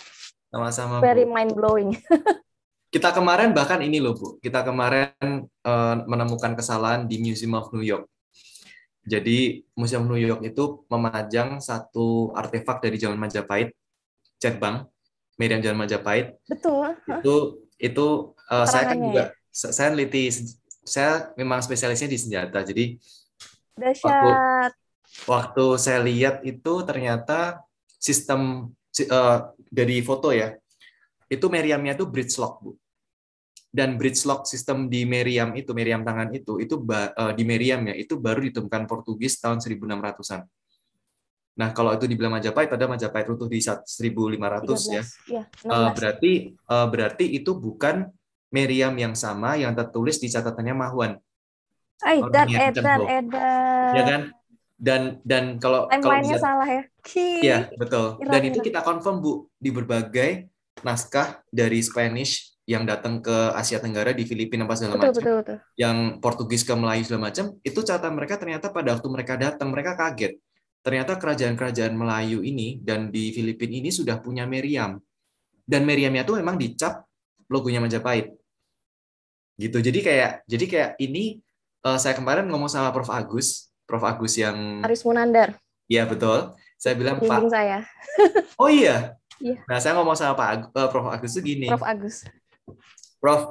Sama-sama. Very mind blowing. kita kemarin bahkan ini loh Bu, kita kemarin uh, menemukan kesalahan di Museum of New York. Jadi Museum New York itu memajang satu artefak dari zaman Majapahit, Cetbang, bank, Medan zaman Majapahit. Betul. Itu itu uh, saya kan juga ya? saya neliti saya memang spesialisnya di senjata. Jadi Dasyat. Waktu, waktu saya lihat itu ternyata sistem uh, dari foto ya itu meriamnya itu bridge lock bu dan bridge lock sistem di meriam itu meriam tangan itu itu uh, di meriam ya itu baru ditemukan Portugis tahun 1600-an nah kalau itu dibilang Majapahit pada Majapahit runtuh di 1500 lima ya, ya uh, berarti uh, berarti itu bukan meriam yang sama yang tertulis di catatannya Mahuan Ay, dan dan, dan, Ya kan? dan dan kalau kalau bisa, salah ya. Iya, betul. dan itu kita confirm Bu di berbagai naskah dari Spanish yang datang ke Asia Tenggara di Filipina apa segala macam. Yang Portugis ke Melayu segala macam, itu catatan mereka ternyata pada waktu mereka datang mereka kaget. Ternyata kerajaan-kerajaan Melayu ini dan di Filipina ini sudah punya Meriam. Dan Meriamnya itu memang dicap logonya Majapahit. Gitu. Jadi kayak jadi kayak ini eh, saya kemarin ngomong sama Prof Agus Prof Agus yang Aris Munandar. Iya betul. Saya bilang Pak. saya. oh iya. Iya. Nah saya ngomong sama Pak Agus, eh, Prof Agus tuh gini. Prof Agus. Prof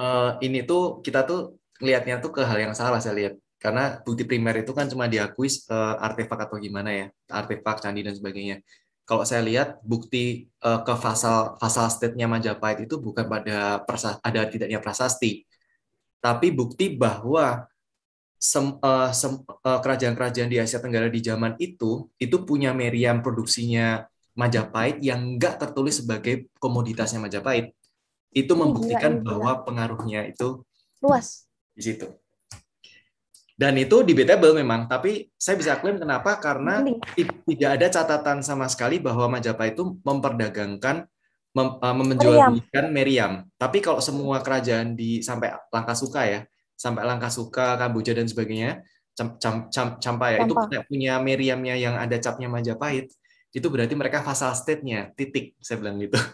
eh, ini tuh kita tuh lihatnya tuh ke hal yang salah saya lihat karena bukti primer itu kan cuma diakui uh, artefak atau gimana ya artefak candi dan sebagainya kalau saya lihat bukti uh, ke fasal fasal state-nya Majapahit itu bukan pada ada tidaknya prasasti tapi bukti bahwa sem, uh, uh, kerajaan-kerajaan di Asia Tenggara di zaman itu itu punya meriam produksinya Majapahit yang nggak tertulis sebagai komoditasnya Majapahit itu membuktikan gila, gila. bahwa pengaruhnya itu luas di situ dan itu debatable memang tapi saya bisa klaim kenapa karena Mending. tidak ada catatan sama sekali bahwa Majapahit itu memperdagangkan mem, uh, eh, memenjualbelikan meriam. tapi kalau semua kerajaan di sampai langkah suka ya sampai langkah suka Kamboja dan sebagainya cam, cam, cam, campa ya campa. itu punya meriamnya yang ada capnya Majapahit itu berarti mereka fasal state-nya titik saya bilang gitu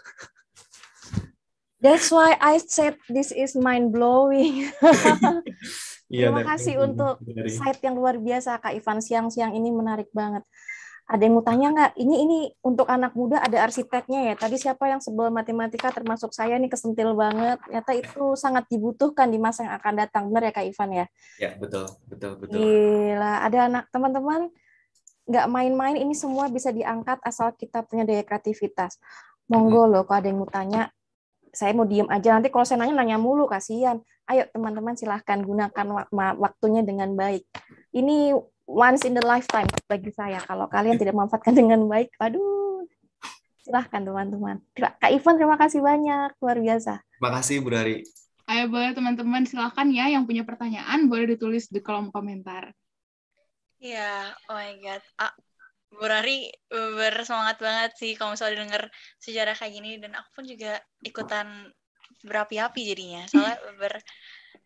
That's why I said this is mind blowing. Iya, Terima kasih untuk site yang luar biasa Kak Ivan siang-siang ini menarik banget ada yang mau tanya nggak? Ini ini untuk anak muda ada arsiteknya ya. Tadi siapa yang sebel matematika termasuk saya nih kesentil banget. Ternyata itu sangat dibutuhkan di masa yang akan datang. Benar ya Kak Ivan ya? Ya betul betul betul. Gila ada anak teman-teman nggak main-main ini semua bisa diangkat asal kita punya daya kreativitas. Monggo hmm. loh kalau ada yang mau tanya saya mau diem aja nanti kalau saya nanya nanya mulu kasihan. Ayo teman-teman silahkan gunakan waktunya dengan baik. Ini once in the lifetime bagi saya. Kalau kalian tidak memanfaatkan dengan baik, aduh, silahkan teman-teman. Kak Ivan, terima kasih banyak, luar biasa. Terima kasih, Bu Dari. Ayo boleh teman-teman, silahkan ya yang punya pertanyaan boleh ditulis di kolom komentar. Iya, yeah, oh my God. Ah, Bu Rari bersemangat banget sih kalau misalnya denger sejarah kayak gini. Dan aku pun juga ikutan berapi-api jadinya. Soalnya ber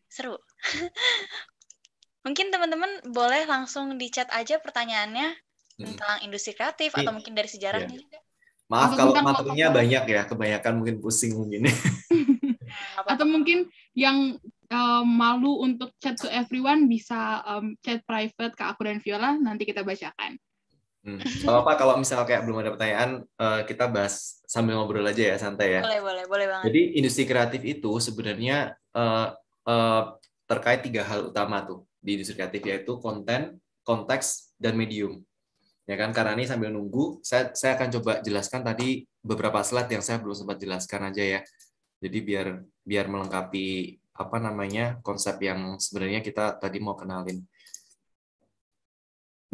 seru. Mungkin teman-teman boleh langsung di chat aja pertanyaannya hmm. tentang industri kreatif yeah. atau mungkin dari sejarah yeah. juga. Maaf atau kalau materinya banyak ya, kebanyakan mungkin pusing mungkin. atau mungkin yang um, malu untuk chat to everyone bisa um, chat private ke aku dan Viola, nanti kita bacakan. Hmm. Kalau apa kalau misalnya kayak belum ada pertanyaan, eh, kita bahas sambil ngobrol aja ya santai ya. Boleh boleh boleh banget. Jadi industri kreatif itu sebenarnya uh, uh, terkait tiga hal utama tuh di industri kreatif yaitu konten, konteks, dan medium. Ya kan karena ini sambil nunggu saya saya akan coba jelaskan tadi beberapa slide yang saya belum sempat jelaskan aja ya. Jadi biar biar melengkapi apa namanya konsep yang sebenarnya kita tadi mau kenalin.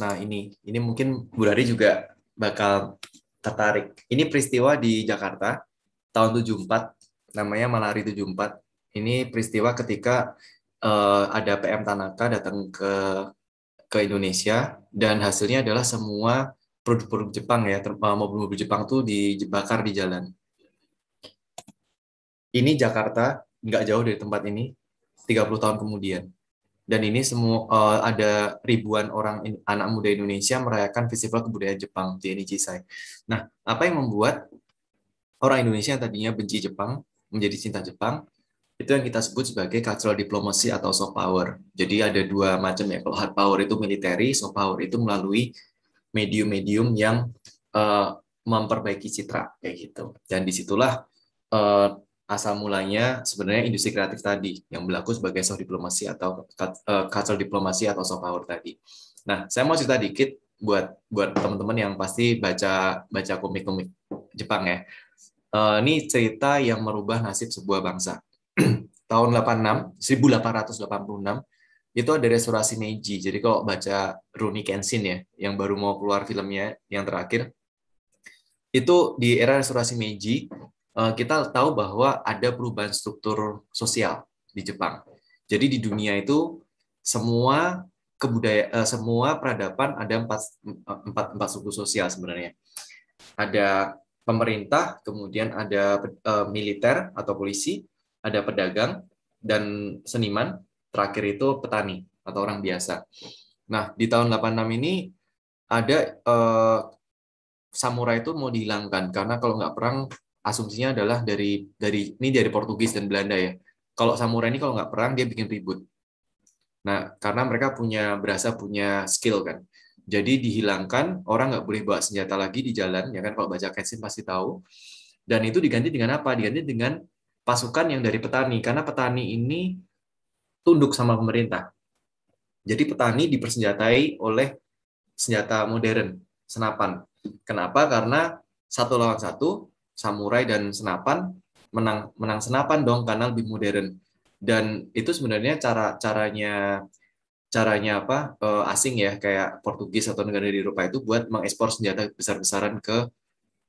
Nah, ini ini mungkin Bu Dari juga bakal tertarik. Ini peristiwa di Jakarta tahun 74 namanya Malari 74. Ini peristiwa ketika uh, ada PM Tanaka datang ke ke Indonesia dan hasilnya adalah semua produk-produk Jepang ya, eh, mobil-mobil Jepang tuh dibakar di jalan. Ini Jakarta, nggak jauh dari tempat ini, 30 tahun kemudian. Dan ini semua uh, ada ribuan orang in, anak muda Indonesia merayakan festival kebudayaan Jepang di Nichisai. Nah, apa yang membuat orang Indonesia yang tadinya benci Jepang menjadi cinta Jepang itu yang kita sebut sebagai cultural diplomacy atau soft power. Jadi ada dua macam ya. Kalau hard power itu military, soft power itu melalui medium-medium yang uh, memperbaiki citra kayak gitu. Dan disitulah uh, asal mulanya sebenarnya industri kreatif tadi yang berlaku sebagai soft diplomacy atau eh, cultural diplomacy atau soft power tadi. Nah, saya mau cerita dikit buat buat teman-teman yang pasti baca baca komik-komik Jepang ya. Uh, ini cerita yang merubah nasib sebuah bangsa tahun 86, 1886 itu ada restorasi Meiji. Jadi kalau baca Rooney Kenshin ya, yang baru mau keluar filmnya yang terakhir, itu di era restorasi Meiji eh, kita tahu bahwa ada perubahan struktur sosial di Jepang. Jadi di dunia itu semua kebudaya eh, semua peradaban ada empat, empat, empat suku sosial sebenarnya. Ada pemerintah, kemudian ada eh, militer atau polisi, ada pedagang dan seniman, terakhir itu petani atau orang biasa. Nah, di tahun 86 ini ada eh, samurai itu mau dihilangkan karena kalau nggak perang asumsinya adalah dari dari ini dari Portugis dan Belanda ya. Kalau samurai ini kalau nggak perang dia bikin ribut. Nah, karena mereka punya berasa punya skill kan. Jadi dihilangkan orang nggak boleh bawa senjata lagi di jalan ya kan kalau baca Kensin pasti tahu. Dan itu diganti dengan apa? Diganti dengan pasukan yang dari petani karena petani ini tunduk sama pemerintah. Jadi petani dipersenjatai oleh senjata modern, senapan. Kenapa? Karena satu lawan satu, samurai dan senapan menang menang senapan dong karena lebih modern. Dan itu sebenarnya cara caranya caranya apa eh, asing ya kayak Portugis atau negara di Eropa itu buat mengekspor senjata besar-besaran ke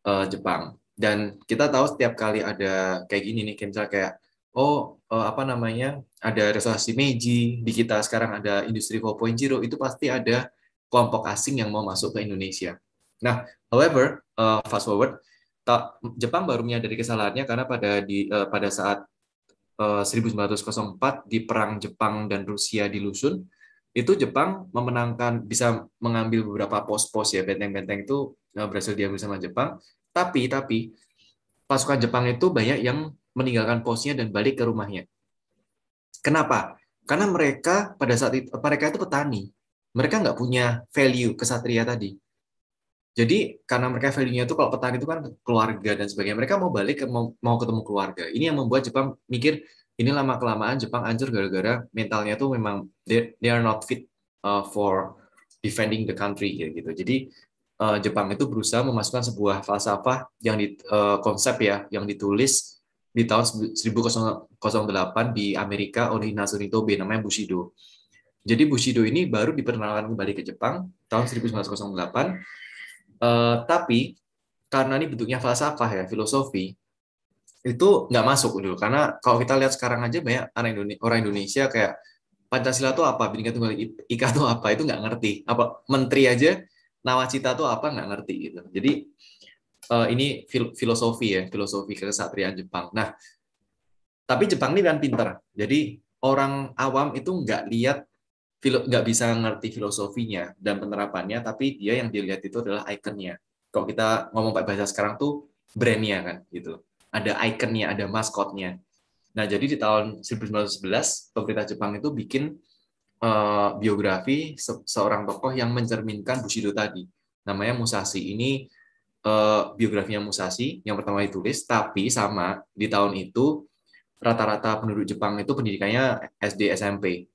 eh, Jepang. Dan kita tahu setiap kali ada kayak gini nih, kayak misalnya kayak, oh, uh, apa namanya, ada resolusi Meiji, di kita sekarang ada industri 4.0, itu pasti ada kelompok asing yang mau masuk ke Indonesia. Nah, however, uh, fast forward, ta, Jepang baru menyadari kesalahannya karena pada di uh, pada saat 1904 di perang Jepang dan Rusia di Lusun, itu Jepang memenangkan bisa mengambil beberapa pos-pos ya benteng-benteng itu berhasil diambil sama Jepang tapi tapi pasukan Jepang itu banyak yang meninggalkan posnya dan balik ke rumahnya. Kenapa? Karena mereka pada saat itu mereka itu petani. Mereka nggak punya value kesatria tadi. Jadi karena mereka value-nya itu kalau petani itu kan keluarga dan sebagainya. Mereka mau balik mau, mau ketemu keluarga. Ini yang membuat Jepang mikir ini lama kelamaan Jepang hancur gara-gara mentalnya itu memang they, they are not fit uh, for defending the country ya gitu. Jadi uh, Jepang itu berusaha memasukkan sebuah falsafah yang di uh, konsep ya yang ditulis di tahun 1008 di Amerika oleh Inazumi Tobe namanya Bushido. Jadi Bushido ini baru diperkenalkan kembali ke Jepang tahun 1908. Uh, eh, tapi karena ini bentuknya falsafah ya, filosofi, itu nggak masuk dulu. Karena kalau kita lihat sekarang aja banyak orang Indonesia kayak Pancasila itu apa, Bhinneka Tunggal Ika itu apa, itu nggak ngerti. Apa menteri aja nawacita itu apa nggak ngerti gitu. Jadi eh, ini filosofi ya, filosofi kesatriaan Jepang. Nah, tapi Jepang ini kan pinter. Jadi orang awam itu nggak lihat nggak bisa ngerti filosofinya dan penerapannya, tapi dia yang dilihat itu adalah ikonnya. Kalau kita ngomong pakai bahasa sekarang tuh brandnya kan gitu. Ada ikonnya, ada maskotnya. Nah, jadi di tahun 1911 pemerintah Jepang itu bikin uh, biografi se seorang tokoh yang mencerminkan Bushido tadi. Namanya Musashi. Ini uh, biografinya Musashi yang pertama ditulis, tapi sama di tahun itu rata-rata penduduk Jepang itu pendidikannya SD SMP.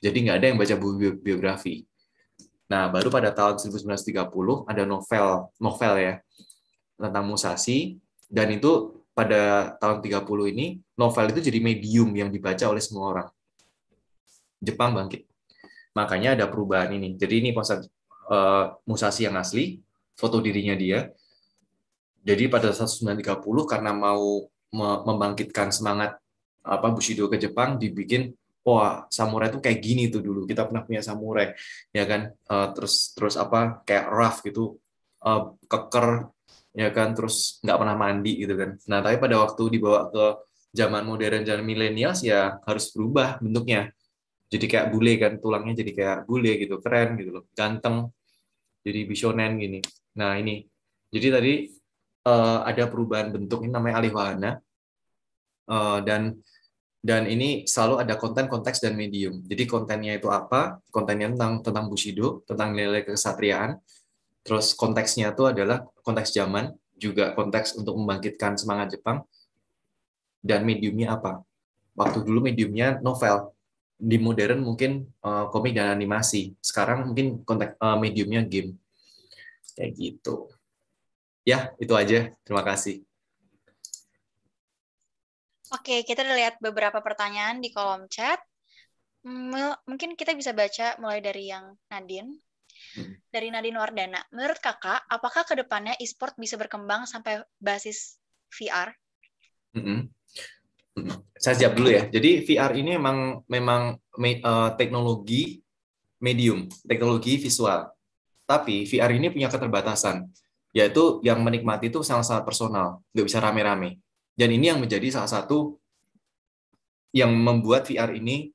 Jadi nggak ada yang baca buku biografi. Nah, baru pada tahun 1930 ada novel, novel ya, tentang Musashi dan itu pada tahun 30 ini novel itu jadi medium yang dibaca oleh semua orang. Jepang bangkit. Makanya ada perubahan ini. Jadi ini Pak uh, eh, Musashi yang asli, foto dirinya dia. Jadi pada 1930 karena mau membangkitkan semangat apa Bushido ke Jepang dibikin wah samurai itu kayak gini tuh dulu kita pernah punya samurai ya kan uh, terus terus apa kayak rough gitu uh, keker ya kan terus nggak pernah mandi gitu kan nah tapi pada waktu dibawa ke zaman modern zaman milenials ya harus berubah bentuknya jadi kayak bule kan tulangnya jadi kayak bule gitu keren gitu loh ganteng jadi bisonen gini nah ini jadi tadi uh, ada perubahan bentuk ini namanya alihwana uh, eh, dan dan ini selalu ada konten konteks dan medium jadi kontennya itu apa kontennya tentang tentang bushido tentang nilai kesatriaan terus konteksnya itu adalah konteks zaman juga konteks untuk membangkitkan semangat Jepang dan mediumnya apa waktu dulu mediumnya novel di modern mungkin uh, komik dan animasi. Sekarang mungkin kontak uh, mediumnya game. Kayak gitu. Ya, itu aja. Terima kasih. Oke, kita udah lihat beberapa pertanyaan di kolom chat. Mungkin kita bisa baca mulai dari yang Nadine. Hmm. Dari Nadine Wardana, menurut kakak, apakah kedepannya e-sport bisa berkembang sampai basis VR? Mm -hmm. Saya siap dulu ya. Jadi VR ini memang memang me, uh, teknologi medium, teknologi visual. Tapi VR ini punya keterbatasan, yaitu yang menikmati itu sangat-sangat personal, nggak bisa rame-rame. Dan ini yang menjadi salah satu yang membuat VR ini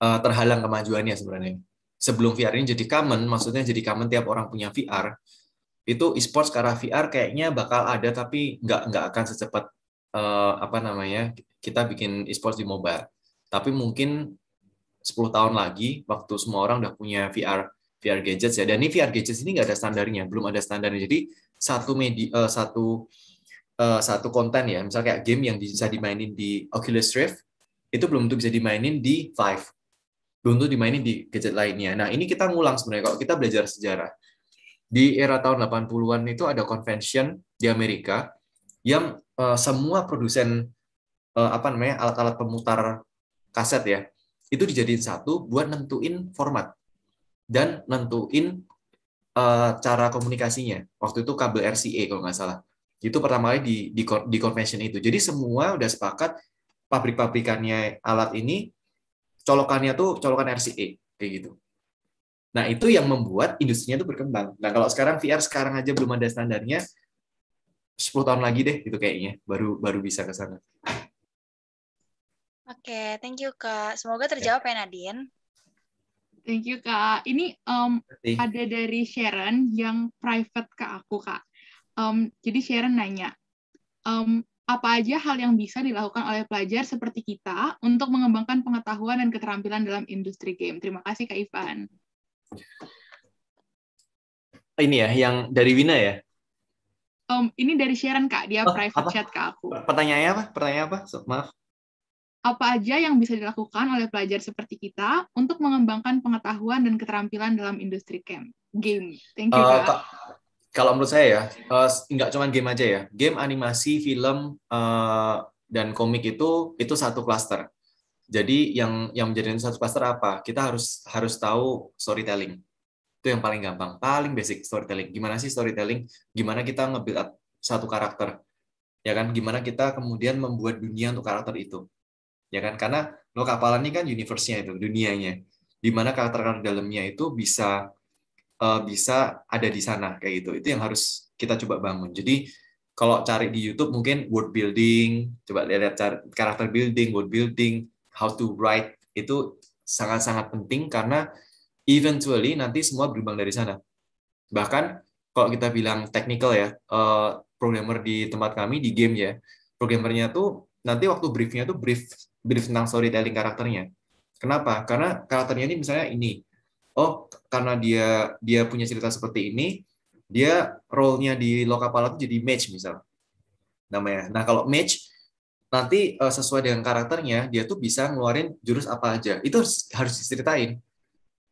uh, terhalang kemajuannya sebenarnya. Sebelum VR ini jadi common, maksudnya jadi common tiap orang punya VR, itu e-sports karena VR kayaknya bakal ada tapi nggak nggak akan secepat uh, apa namanya kita bikin esports di mobile. Tapi mungkin 10 tahun lagi waktu semua orang udah punya VR VR gadgets ya. Dan ini VR gadgets ini nggak ada standarnya, belum ada standarnya. Jadi satu media uh, eh, satu uh, satu konten ya, misalnya kayak game yang bisa dimainin di Oculus Rift itu belum tentu bisa dimainin di Vive. Belum tentu dimainin di gadget lainnya. Nah, ini kita ngulang sebenarnya kalau kita belajar sejarah. Di era tahun 80-an itu ada convention di Amerika yang Eh, semua produsen uh, apa namanya alat-alat pemutar kaset ya itu dijadiin satu buat nentuin format dan nentuin uh, cara komunikasinya waktu itu kabel RCA kalau nggak salah itu pertama kali di, di di convention itu jadi semua udah sepakat pabrik-pabrikannya alat ini colokannya tuh colokan RCA kayak gitu nah itu yang membuat industrinya itu berkembang nah kalau sekarang VR sekarang aja belum ada standarnya 10 tahun lagi deh itu kayaknya baru baru bisa ke sana. Oke, okay, thank you Kak. Semoga ya. terjawab ya Nadine. Thank you Kak. Ini um, ada dari Sharon yang private ke aku Kak. Um, jadi Sharon nanya, um, apa aja hal yang bisa dilakukan oleh pelajar seperti kita untuk mengembangkan pengetahuan dan keterampilan dalam industri game? Terima kasih Kak Ivan. Ini ya, yang dari Wina ya? Um, ini dari Sharon Kak, dia oh, private apa? chat ke aku. Pertanyaannya apa? Pertanyaan apa? So, maaf. Apa aja yang bisa dilakukan oleh pelajar seperti kita untuk mengembangkan pengetahuan dan keterampilan dalam industri game? game? Thank you eh, Kak. kalau menurut saya ya, uh, eh, cuma game aja ya. Game, animasi, film, uh, dan komik itu itu satu klaster. Jadi yang yang menjadi satu klaster apa? Kita harus harus tahu storytelling itu yang paling gampang, paling basic storytelling. Gimana sih storytelling? Gimana kita nge up satu karakter? Ya kan? Gimana kita kemudian membuat dunia untuk karakter itu? Ya kan? Karena lo kapalan ini kan universe-nya itu, dunianya. Di mana karakter-karakter dalamnya itu bisa uh, bisa ada di sana kayak gitu. Itu yang harus kita coba bangun. Jadi kalau cari di YouTube mungkin word building, coba lihat karakter building, word building, how to write itu sangat-sangat penting karena eventually nanti semua berkembang dari sana. Bahkan kalau kita bilang technical ya, uh, programmer di tempat kami di game ya, programmernya tuh nanti waktu briefnya tuh brief brief tentang storytelling karakternya. Kenapa? Karena karakternya ini misalnya ini. Oh, karena dia dia punya cerita seperti ini, dia role-nya di lokapala itu jadi match misal namanya. Nah, kalau match nanti eh, sesuai dengan karakternya dia tuh bisa ngeluarin jurus apa aja. Itu harus, harus diceritain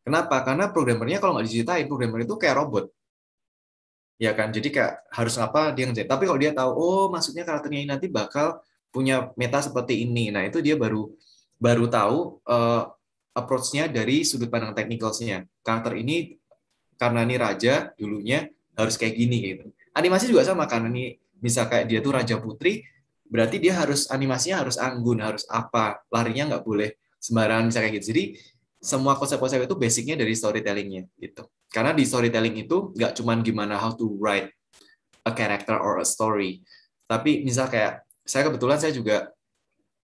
Kenapa? Karena programmernya kalau nggak diceritain, programmer itu kayak robot. Ya kan? Jadi kayak harus apa dia ngerjain. Tapi kalau dia tahu, oh maksudnya karakternya ini nanti bakal punya meta seperti ini. Nah, itu dia baru baru tahu uh, approach-nya dari sudut pandang technicalsnya. Karakter ini karena ini raja dulunya harus kayak gini gitu. Animasi juga sama karena ini misal kayak dia tuh raja putri, berarti dia harus animasinya harus anggun, harus apa, larinya nggak boleh sembarangan misalnya kayak gitu. Jadi semua konsep-konsep itu basicnya dari storytellingnya gitu. Karena di storytelling itu nggak cuma gimana how to write a character or a story, tapi misal kayak saya kebetulan saya juga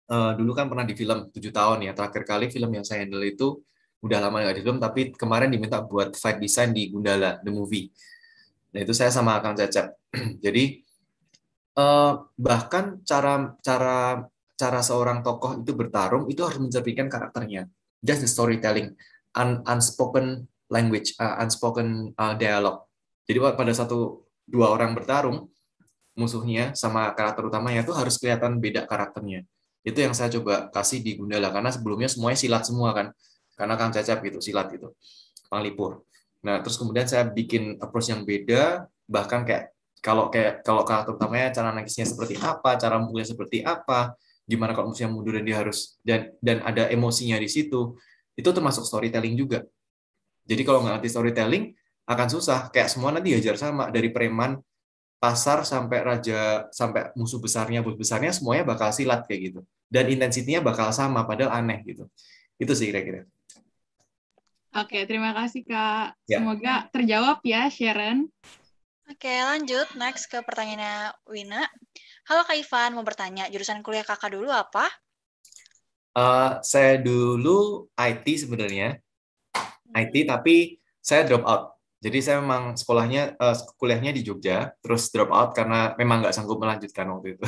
uh, dulu kan pernah di film tujuh tahun ya terakhir kali film yang saya handle itu udah lama nggak di film tapi kemarin diminta buat fight design di Gundala the movie. Nah itu saya sama Kang Cecep. Jadi uh, bahkan cara cara cara seorang tokoh itu bertarung itu harus mencerminkan karakternya just the storytelling un unspoken language uh, unspoken uh, dialog jadi pada satu dua orang bertarung musuhnya sama karakter utamanya itu harus kelihatan beda karakternya itu yang saya coba kasih di Gundala karena sebelumnya semuanya silat semua kan karena Kang Cacap gitu silat gitu panglipur nah terus kemudian saya bikin approach yang beda bahkan kayak kalau kayak kalau karakter utamanya cara nangisnya seperti apa cara mukulnya seperti apa gimana kalau musuhnya mundur dan dia harus dan dan ada emosinya di situ itu termasuk storytelling juga jadi kalau nggak nanti storytelling akan susah kayak semua nanti diajar sama dari preman pasar sampai raja sampai musuh besarnya bos besarnya semuanya bakal silat kayak gitu dan intensitinya bakal sama padahal aneh gitu itu sih kira-kira Oke, terima kasih Kak. Ya. Semoga terjawab ya, Sharon. Oke, lanjut. Next ke pertanyaannya Wina. Halo Kak Ivan, mau bertanya, jurusan kuliah kakak dulu apa? Uh, saya dulu IT sebenarnya, hmm. IT tapi saya drop out. Jadi saya memang sekolahnya uh, kuliahnya di Jogja, terus drop out karena memang nggak sanggup melanjutkan waktu itu.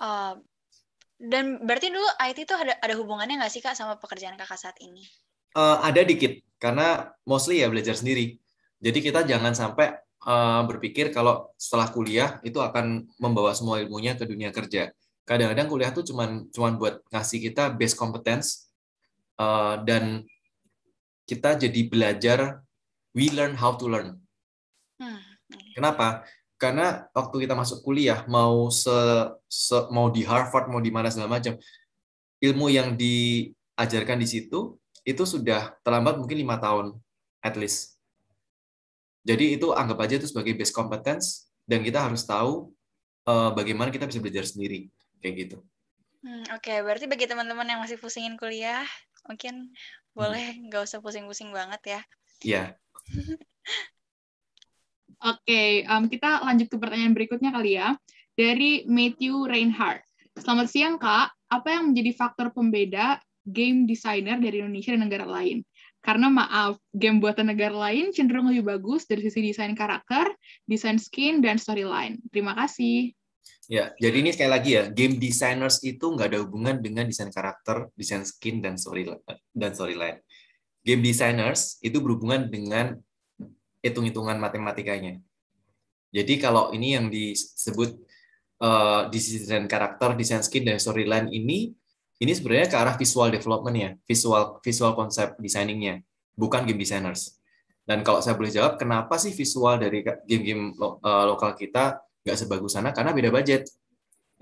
Uh, dan berarti dulu IT itu ada ada hubungannya nggak sih kak sama pekerjaan kakak saat ini? Uh, ada dikit karena mostly ya belajar sendiri. Jadi kita jangan sampai Eh, berpikir kalau setelah kuliah itu akan membawa semua ilmunya ke dunia kerja. Kadang-kadang kuliah tuh cuman cuman buat ngasih kita base competence uh, dan kita jadi belajar we learn how to learn. Hmm, Kenapa? Karena waktu kita masuk kuliah mau se, se mau di Harvard mau di mana segala macam ilmu yang diajarkan di situ itu sudah terlambat mungkin lima tahun at least jadi itu anggap aja itu sebagai base competence dan kita harus tahu uh, bagaimana kita bisa belajar sendiri kayak gitu. Hmm, Oke, okay. berarti bagi teman-teman yang masih pusingin kuliah, mungkin hmm. boleh nggak usah pusing-pusing banget ya. Iya. Yeah. Oke, okay, um, kita lanjut ke pertanyaan berikutnya kali ya. Dari Matthew Reinhardt. Selamat siang, Kak. Apa yang menjadi faktor pembeda game designer dari Indonesia dan negara lain? Karena maaf, game buatan negara lain cenderung lebih bagus dari sisi desain karakter, desain skin, dan storyline. Terima kasih. Ya, jadi ini sekali lagi ya, game designers itu nggak ada hubungan dengan desain karakter, desain skin, dan story dan storyline. Game designers itu berhubungan dengan hitung-hitungan matematikanya. Jadi kalau ini yang disebut uh, desain karakter, desain skin, dan storyline ini ini sebenarnya ke arah visual development ya, visual visual konsep desainingnya, bukan game designers. Dan kalau saya boleh jawab, kenapa sih visual dari game-game lo, uh, lokal kita nggak sebagus sana? Karena beda budget,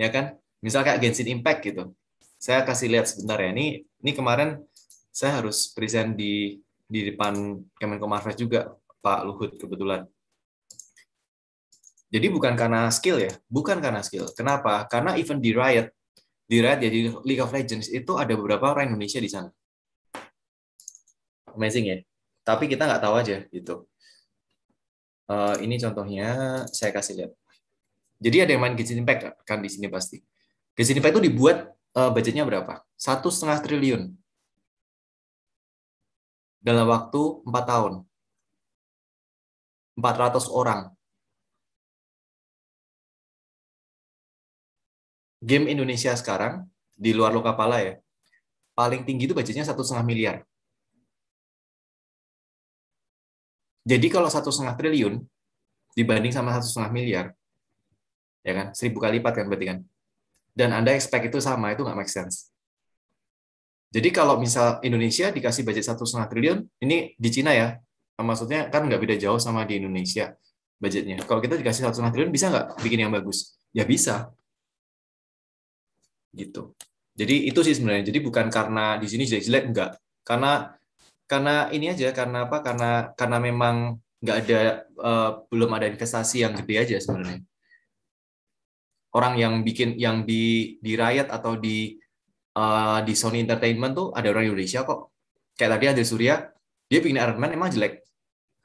ya kan? Misal kayak Genshin Impact gitu. Saya kasih lihat sebentar ya. Ini ini kemarin saya harus present di di depan Kemenko Marves juga Pak Luhut kebetulan. Jadi bukan karena skill ya, bukan karena skill. Kenapa? Karena event di Riot di Riot ya di League of Legends itu ada beberapa orang Indonesia di sana amazing ya tapi kita nggak tahu aja gitu uh, ini contohnya saya kasih lihat jadi ada yang main Genshin Impact kan di sini pasti Genshin Impact itu dibuat uh, budgetnya berapa satu setengah triliun dalam waktu empat tahun 400 orang game Indonesia sekarang di luar luka pala ya, paling tinggi itu budgetnya satu setengah miliar. Jadi kalau satu setengah triliun dibanding sama satu setengah miliar, ya kan seribu kali lipat kan berarti kan. Dan anda expect itu sama itu nggak make sense. Jadi kalau misal Indonesia dikasih budget satu setengah triliun, ini di Cina ya, maksudnya kan nggak beda jauh sama di Indonesia budgetnya. Kalau kita dikasih satu setengah triliun bisa nggak bikin yang bagus? Ya bisa gitu. Jadi itu sih sebenarnya. Jadi bukan karena di sini jelek-jelek enggak. Karena karena ini aja karena apa? Karena karena memang nggak ada uh, belum ada investasi yang gede aja sebenarnya. Orang yang bikin yang di di Riot atau di uh, di Sony Entertainment tuh ada orang Indonesia kok. Kayak tadi ada Surya, dia bikin Iron Man emang jelek.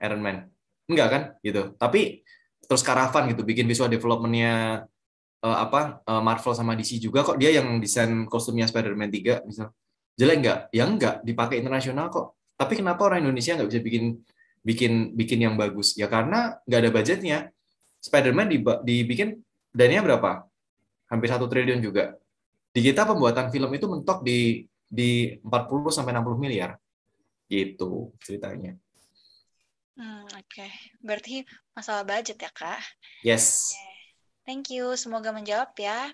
Iron Man. Enggak kan? Gitu. Tapi terus Karavan gitu bikin visual developmentnya uh, apa uh, Marvel sama DC juga kok dia yang desain kostumnya Spider-Man 3 misal. Jelek nggak? Ya nggak, dipakai internasional kok. Tapi kenapa orang Indonesia nggak bisa bikin bikin bikin yang bagus? Ya karena nggak ada budgetnya. Spider-Man dibikin dananya berapa? Hampir satu triliun juga. Di kita pembuatan film itu mentok di di 40 sampai 60 miliar. Gitu ceritanya. Hmm, Oke, okay. berarti masalah budget ya kak? Yes. Okay Thank you, semoga menjawab ya.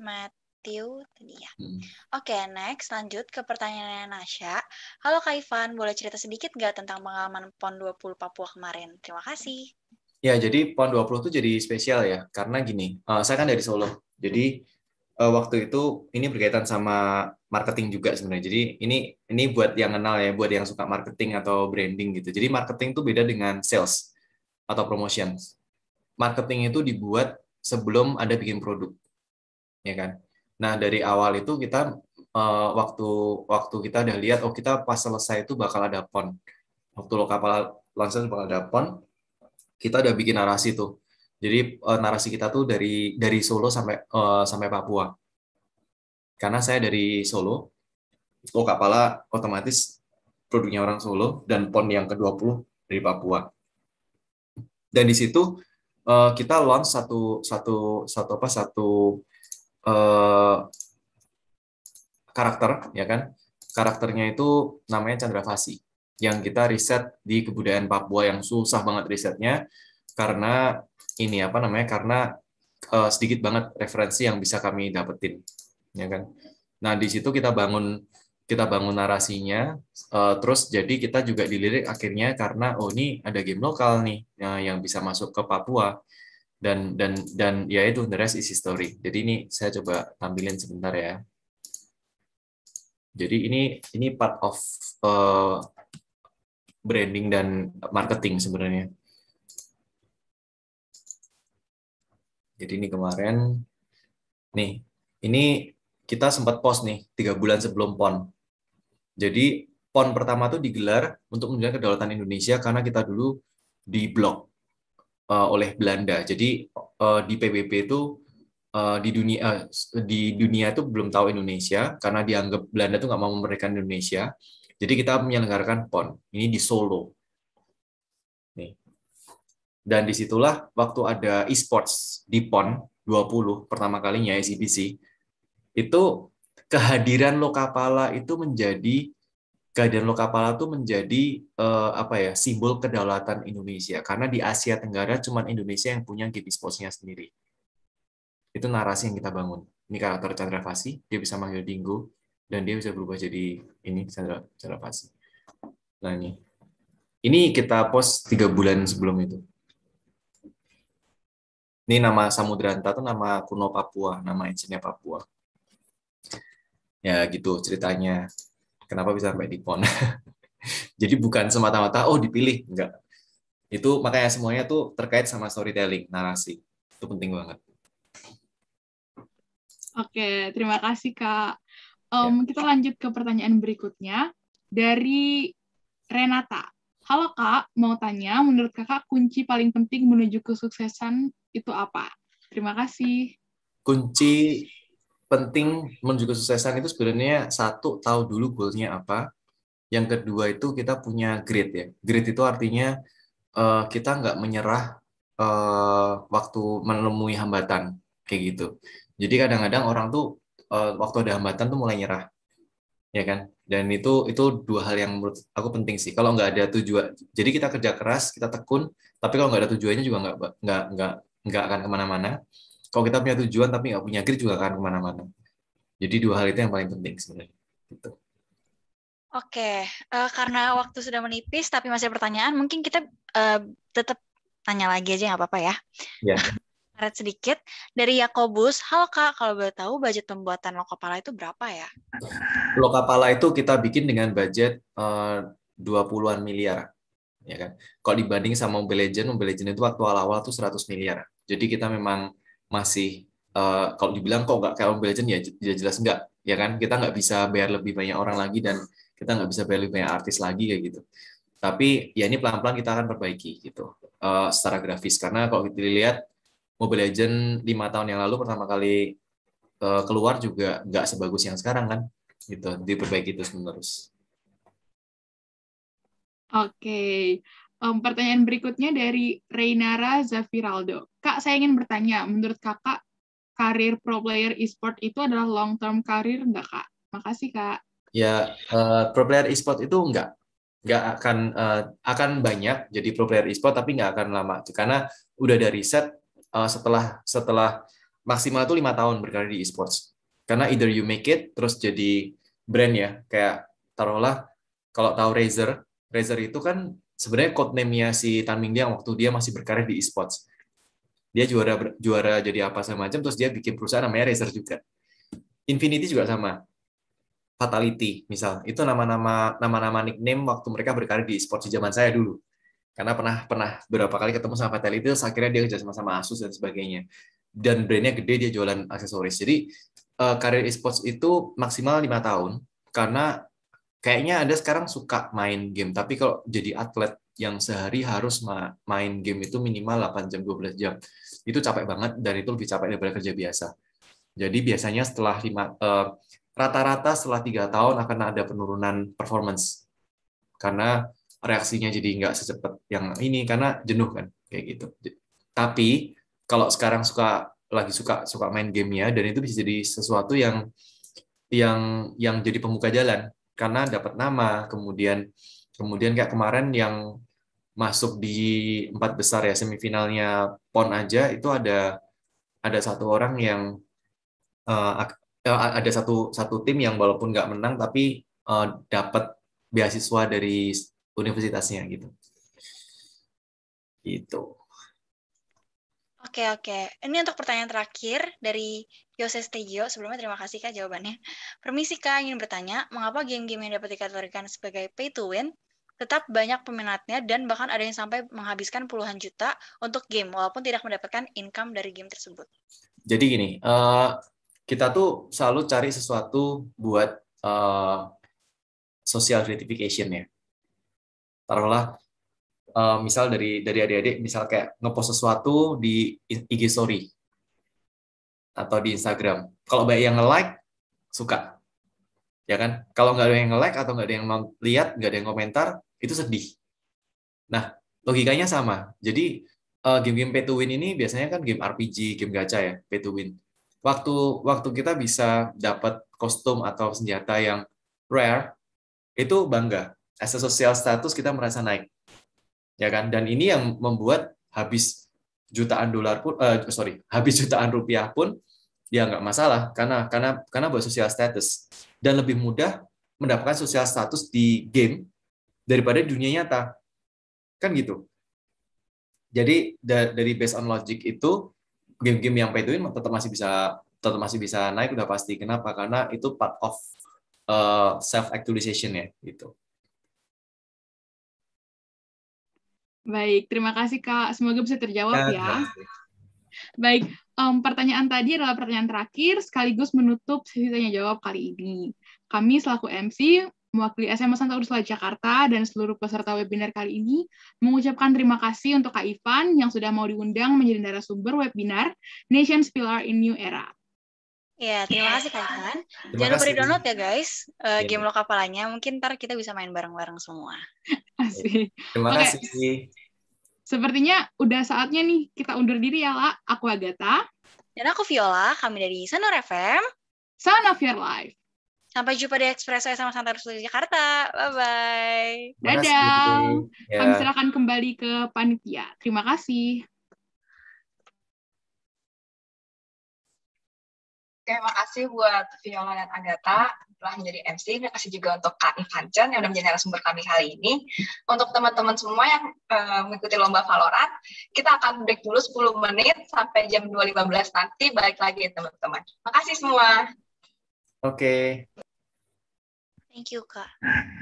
Matthew tadi ya. Hmm. Oke, okay, next lanjut ke pertanyaannya Nasya. Halo Kak Ivan, boleh cerita sedikit nggak tentang pengalaman PON 20 Papua kemarin? Terima kasih. Ya, jadi PON 20 itu jadi spesial ya, karena gini, uh, saya kan dari Solo, jadi uh, waktu itu ini berkaitan sama marketing juga sebenarnya. Jadi ini ini buat yang kenal ya, buat yang suka marketing atau branding gitu. Jadi marketing itu beda dengan sales atau promotions. Marketing itu dibuat sebelum Anda bikin produk. Ya kan? Nah, dari awal itu kita eh, waktu waktu kita udah lihat oh kita pas selesai itu bakal ada pon. Waktu lo kapal launching bakal ada pon, kita udah bikin narasi tuh. Jadi eh, narasi kita tuh dari dari Solo sampai eh, sampai Papua. Karena saya dari Solo, lo kapala otomatis produknya orang Solo dan pon yang ke-20 dari Papua. Dan di situ uh, kita launch satu satu satu apa satu uh, karakter ya kan karakternya itu namanya Chandra Fasi yang kita riset di kebudayaan Papua yang susah banget risetnya karena ini apa namanya karena uh, sedikit banget referensi yang bisa kami dapetin ya kan nah di situ kita bangun kita bangun narasinya, uh, terus jadi kita juga dilirik akhirnya karena oh ini ada game lokal nih uh, yang bisa masuk ke Papua dan dan dan ya itu the rest is history. Jadi ini saya coba tampilin sebentar ya. Jadi ini ini part of uh, branding dan marketing sebenarnya. Jadi ini kemarin nih ini kita sempat post nih tiga bulan sebelum PON. Jadi PON pertama tuh digelar untuk menunjukkan kedaulatan Indonesia karena kita dulu diblok uh, eh, oleh Belanda. Jadi uh, di PBB itu uh, eh, di dunia uh, di dunia itu belum tahu Indonesia karena dianggap Belanda tuh nggak mau memberikan Indonesia. Jadi kita menyelenggarakan PON. Ini di Solo. Nih. Dan disitulah waktu ada e-sports di PON 20 pertama kalinya ICBC itu kehadiran Lokapala itu menjadi kehadiran Lokapala itu menjadi uh, apa ya simbol kedaulatan Indonesia karena di Asia Tenggara cuma Indonesia yang punya gitu posnya sendiri. Itu narasi yang kita bangun. Ini karakter Chandra Fasi, dia bisa manggil Dingo dan dia bisa berubah jadi ini Chandra Chandra Fasi. Nah ini. Ini kita post tiga bulan sebelum itu. Ini nama Samudra itu nama kuno Papua, nama anciennya Papua ya gitu ceritanya kenapa bisa sampai di pon jadi bukan semata-mata oh dipilih enggak itu makanya semuanya tuh terkait sama storytelling narasi itu penting banget oke terima kasih kak um, kita lanjut ke pertanyaan berikutnya dari Renata halo kak mau tanya menurut kakak kunci paling penting menuju kesuksesan itu apa terima kasih kunci penting menuju kesuksesan itu sebenarnya satu tahu dulu goalnya apa yang kedua itu kita punya grit ya grit itu artinya uh, kita nggak menyerah uh, waktu menemui hambatan kayak gitu jadi kadang-kadang orang tuh uh, waktu ada hambatan tuh mulai nyerah ya kan dan itu itu dua hal yang menurut aku penting sih kalau nggak ada tujuan jadi kita kerja keras kita tekun tapi kalau nggak ada tujuannya juga nggak nggak nggak nggak akan kemana-mana kalau kita punya tujuan tapi nggak punya grit juga kan kemana-mana. Jadi dua hal itu yang paling penting sebenarnya. Gitu. Oke, uh, karena waktu sudah menipis tapi masih ada pertanyaan, mungkin kita uh, eh, tetap tanya lagi aja nggak apa-apa ya. Iya. Karet sedikit dari Yakobus, halo kak, kalau boleh tahu budget pembuatan lokapala itu berapa ya? Lokapala itu kita bikin dengan budget eh, uh, 20-an miliar, ya kan? Kalau dibanding sama Mobile Legend, Mobile Legend itu waktu awal-awal tuh 100 miliar. Jadi kita memang masih uh, kalau dibilang kok nggak kayak Mobile Legend ya, ya, jelas nggak ya kan kita nggak bisa bayar lebih banyak orang lagi dan kita nggak bisa bayar lebih banyak artis lagi kayak gitu tapi ya ini pelan-pelan kita akan perbaiki gitu uh, secara grafis karena kalau kita lihat Mobile Legend lima tahun yang lalu pertama kali uh, keluar juga nggak sebagus yang sekarang kan gitu diperbaiki terus menerus. Oke, Um, pertanyaan berikutnya dari Reinara Zafiraldo. Kak, saya ingin bertanya, menurut kakak, karir pro player e-sport itu adalah long term karir enggak, Kak? Makasih, Kak. Ya, uh, pro player e-sport itu enggak nggak akan uh, akan banyak jadi pro player e-sport tapi nggak akan lama karena udah ada riset uh, setelah setelah maksimal itu lima tahun berkarir di e-sports karena either you make it terus jadi brand ya kayak taruhlah kalau tahu Razer Razer itu kan sebenarnya codename-nya si Tan Liang waktu dia masih berkarir di esports. Dia juara juara jadi apa sama terus dia bikin perusahaan namanya Razer juga. Infinity juga sama. Fatality misal itu nama-nama nama-nama nickname waktu mereka berkarir di esports di zaman saya dulu karena pernah pernah beberapa kali ketemu sama Fatality terus akhirnya dia kerja sama sama Asus dan sebagainya dan brandnya gede dia jualan aksesoris jadi uh, karir esports itu maksimal lima tahun karena kayaknya Anda sekarang suka main game, tapi kalau jadi atlet yang sehari harus main game itu minimal 8 jam 12 jam. Itu capek banget dan itu lebih capek daripada kerja biasa. Jadi biasanya setelah lima eh, rata-rata uh, setelah tiga tahun akan ada penurunan performance karena reaksinya jadi nggak secepat yang ini karena jenuh kan kayak gitu. Tapi kalau sekarang suka lagi suka suka main ya, dan itu bisa jadi sesuatu yang yang yang jadi pembuka jalan karena dapat nama kemudian kemudian kayak kemarin yang masuk di empat besar ya semifinalnya pon aja itu ada ada satu orang yang uh, ada satu satu tim yang walaupun nggak menang tapi uh, eh, dapat beasiswa dari universitasnya gitu gitu Oke oke. Ini untuk pertanyaan terakhir dari Yose Stegio. Sebelumnya terima kasih Kak jawabannya. Permisi Kak, ingin bertanya, mengapa game-game yang dapat dikategorikan sebagai pay to win tetap banyak peminatnya dan bahkan ada yang sampai menghabiskan puluhan juta untuk game walaupun tidak mendapatkan income dari game tersebut? Jadi gini, uh, kita tuh selalu cari sesuatu buat uh, social gratification ya. Taruhlah uh, misal dari dari adik-adik misal kayak ngepost sesuatu di IG story atau di Instagram. Kalau banyak yang nge-like, suka. Ya kan? Kalau nggak ada yang nge-like atau nggak ada yang lihat, nggak ada yang komentar, itu sedih. Nah, logikanya sama. Jadi, uh, game-game pay to win ini biasanya kan game RPG, game gacha ya, pay to win. Waktu waktu kita bisa dapat kostum atau senjata yang rare, itu bangga. As sosial status kita merasa naik ya kan dan ini yang membuat habis jutaan dolar pun uh, sorry habis jutaan rupiah pun dia ya nggak masalah karena karena karena buat sosial status dan lebih mudah mendapatkan sosial status di game daripada dunia nyata kan gitu jadi da dari based on logic itu game-game yang pay to win tetap masih bisa tetap masih bisa naik udah pasti kenapa karena itu part of uh, eh, self actualization ya gitu Baik, terima kasih Kak. Semoga bisa terjawab ya. Baik, um, pertanyaan tadi adalah pertanyaan terakhir sekaligus menutup sesi tanya jawab kali ini. Kami selaku MC mewakili SMA Santa Ursula Jakarta dan seluruh peserta webinar kali ini mengucapkan terima kasih untuk Kak Ivan yang sudah mau diundang menjadi narasumber webinar Nation Pillar in New Era iya terima kasih Kak Ivan. Jangan lupa di-download ya guys uh, ya. game iya. lokapalannya. Mungkin ntar kita bisa main bareng-bareng semua. Asik. Terima okay. kasih. Sepertinya udah saatnya nih kita undur diri ya, La. Aku Agatha. Dan aku Viola, kami dari Sonor FM. Sound of Your Life. Sampai jumpa di Ekspreso sama Santa Rosa Jakarta. Bye-bye. Dadah. Ya. Kami serahkan kembali ke panitia. Terima kasih. Oke, makasih buat Viola dan Agatha telah menjadi MC. Terima kasih juga untuk Kak Ivancan yang sudah menjadi narasumber kami kali ini. Untuk teman-teman semua yang uh, mengikuti lomba Valorant, kita akan break dulu 10 menit sampai jam 2.15 nanti balik lagi ya teman-teman. Makasih semua. Oke. Okay. Thank you, Kak.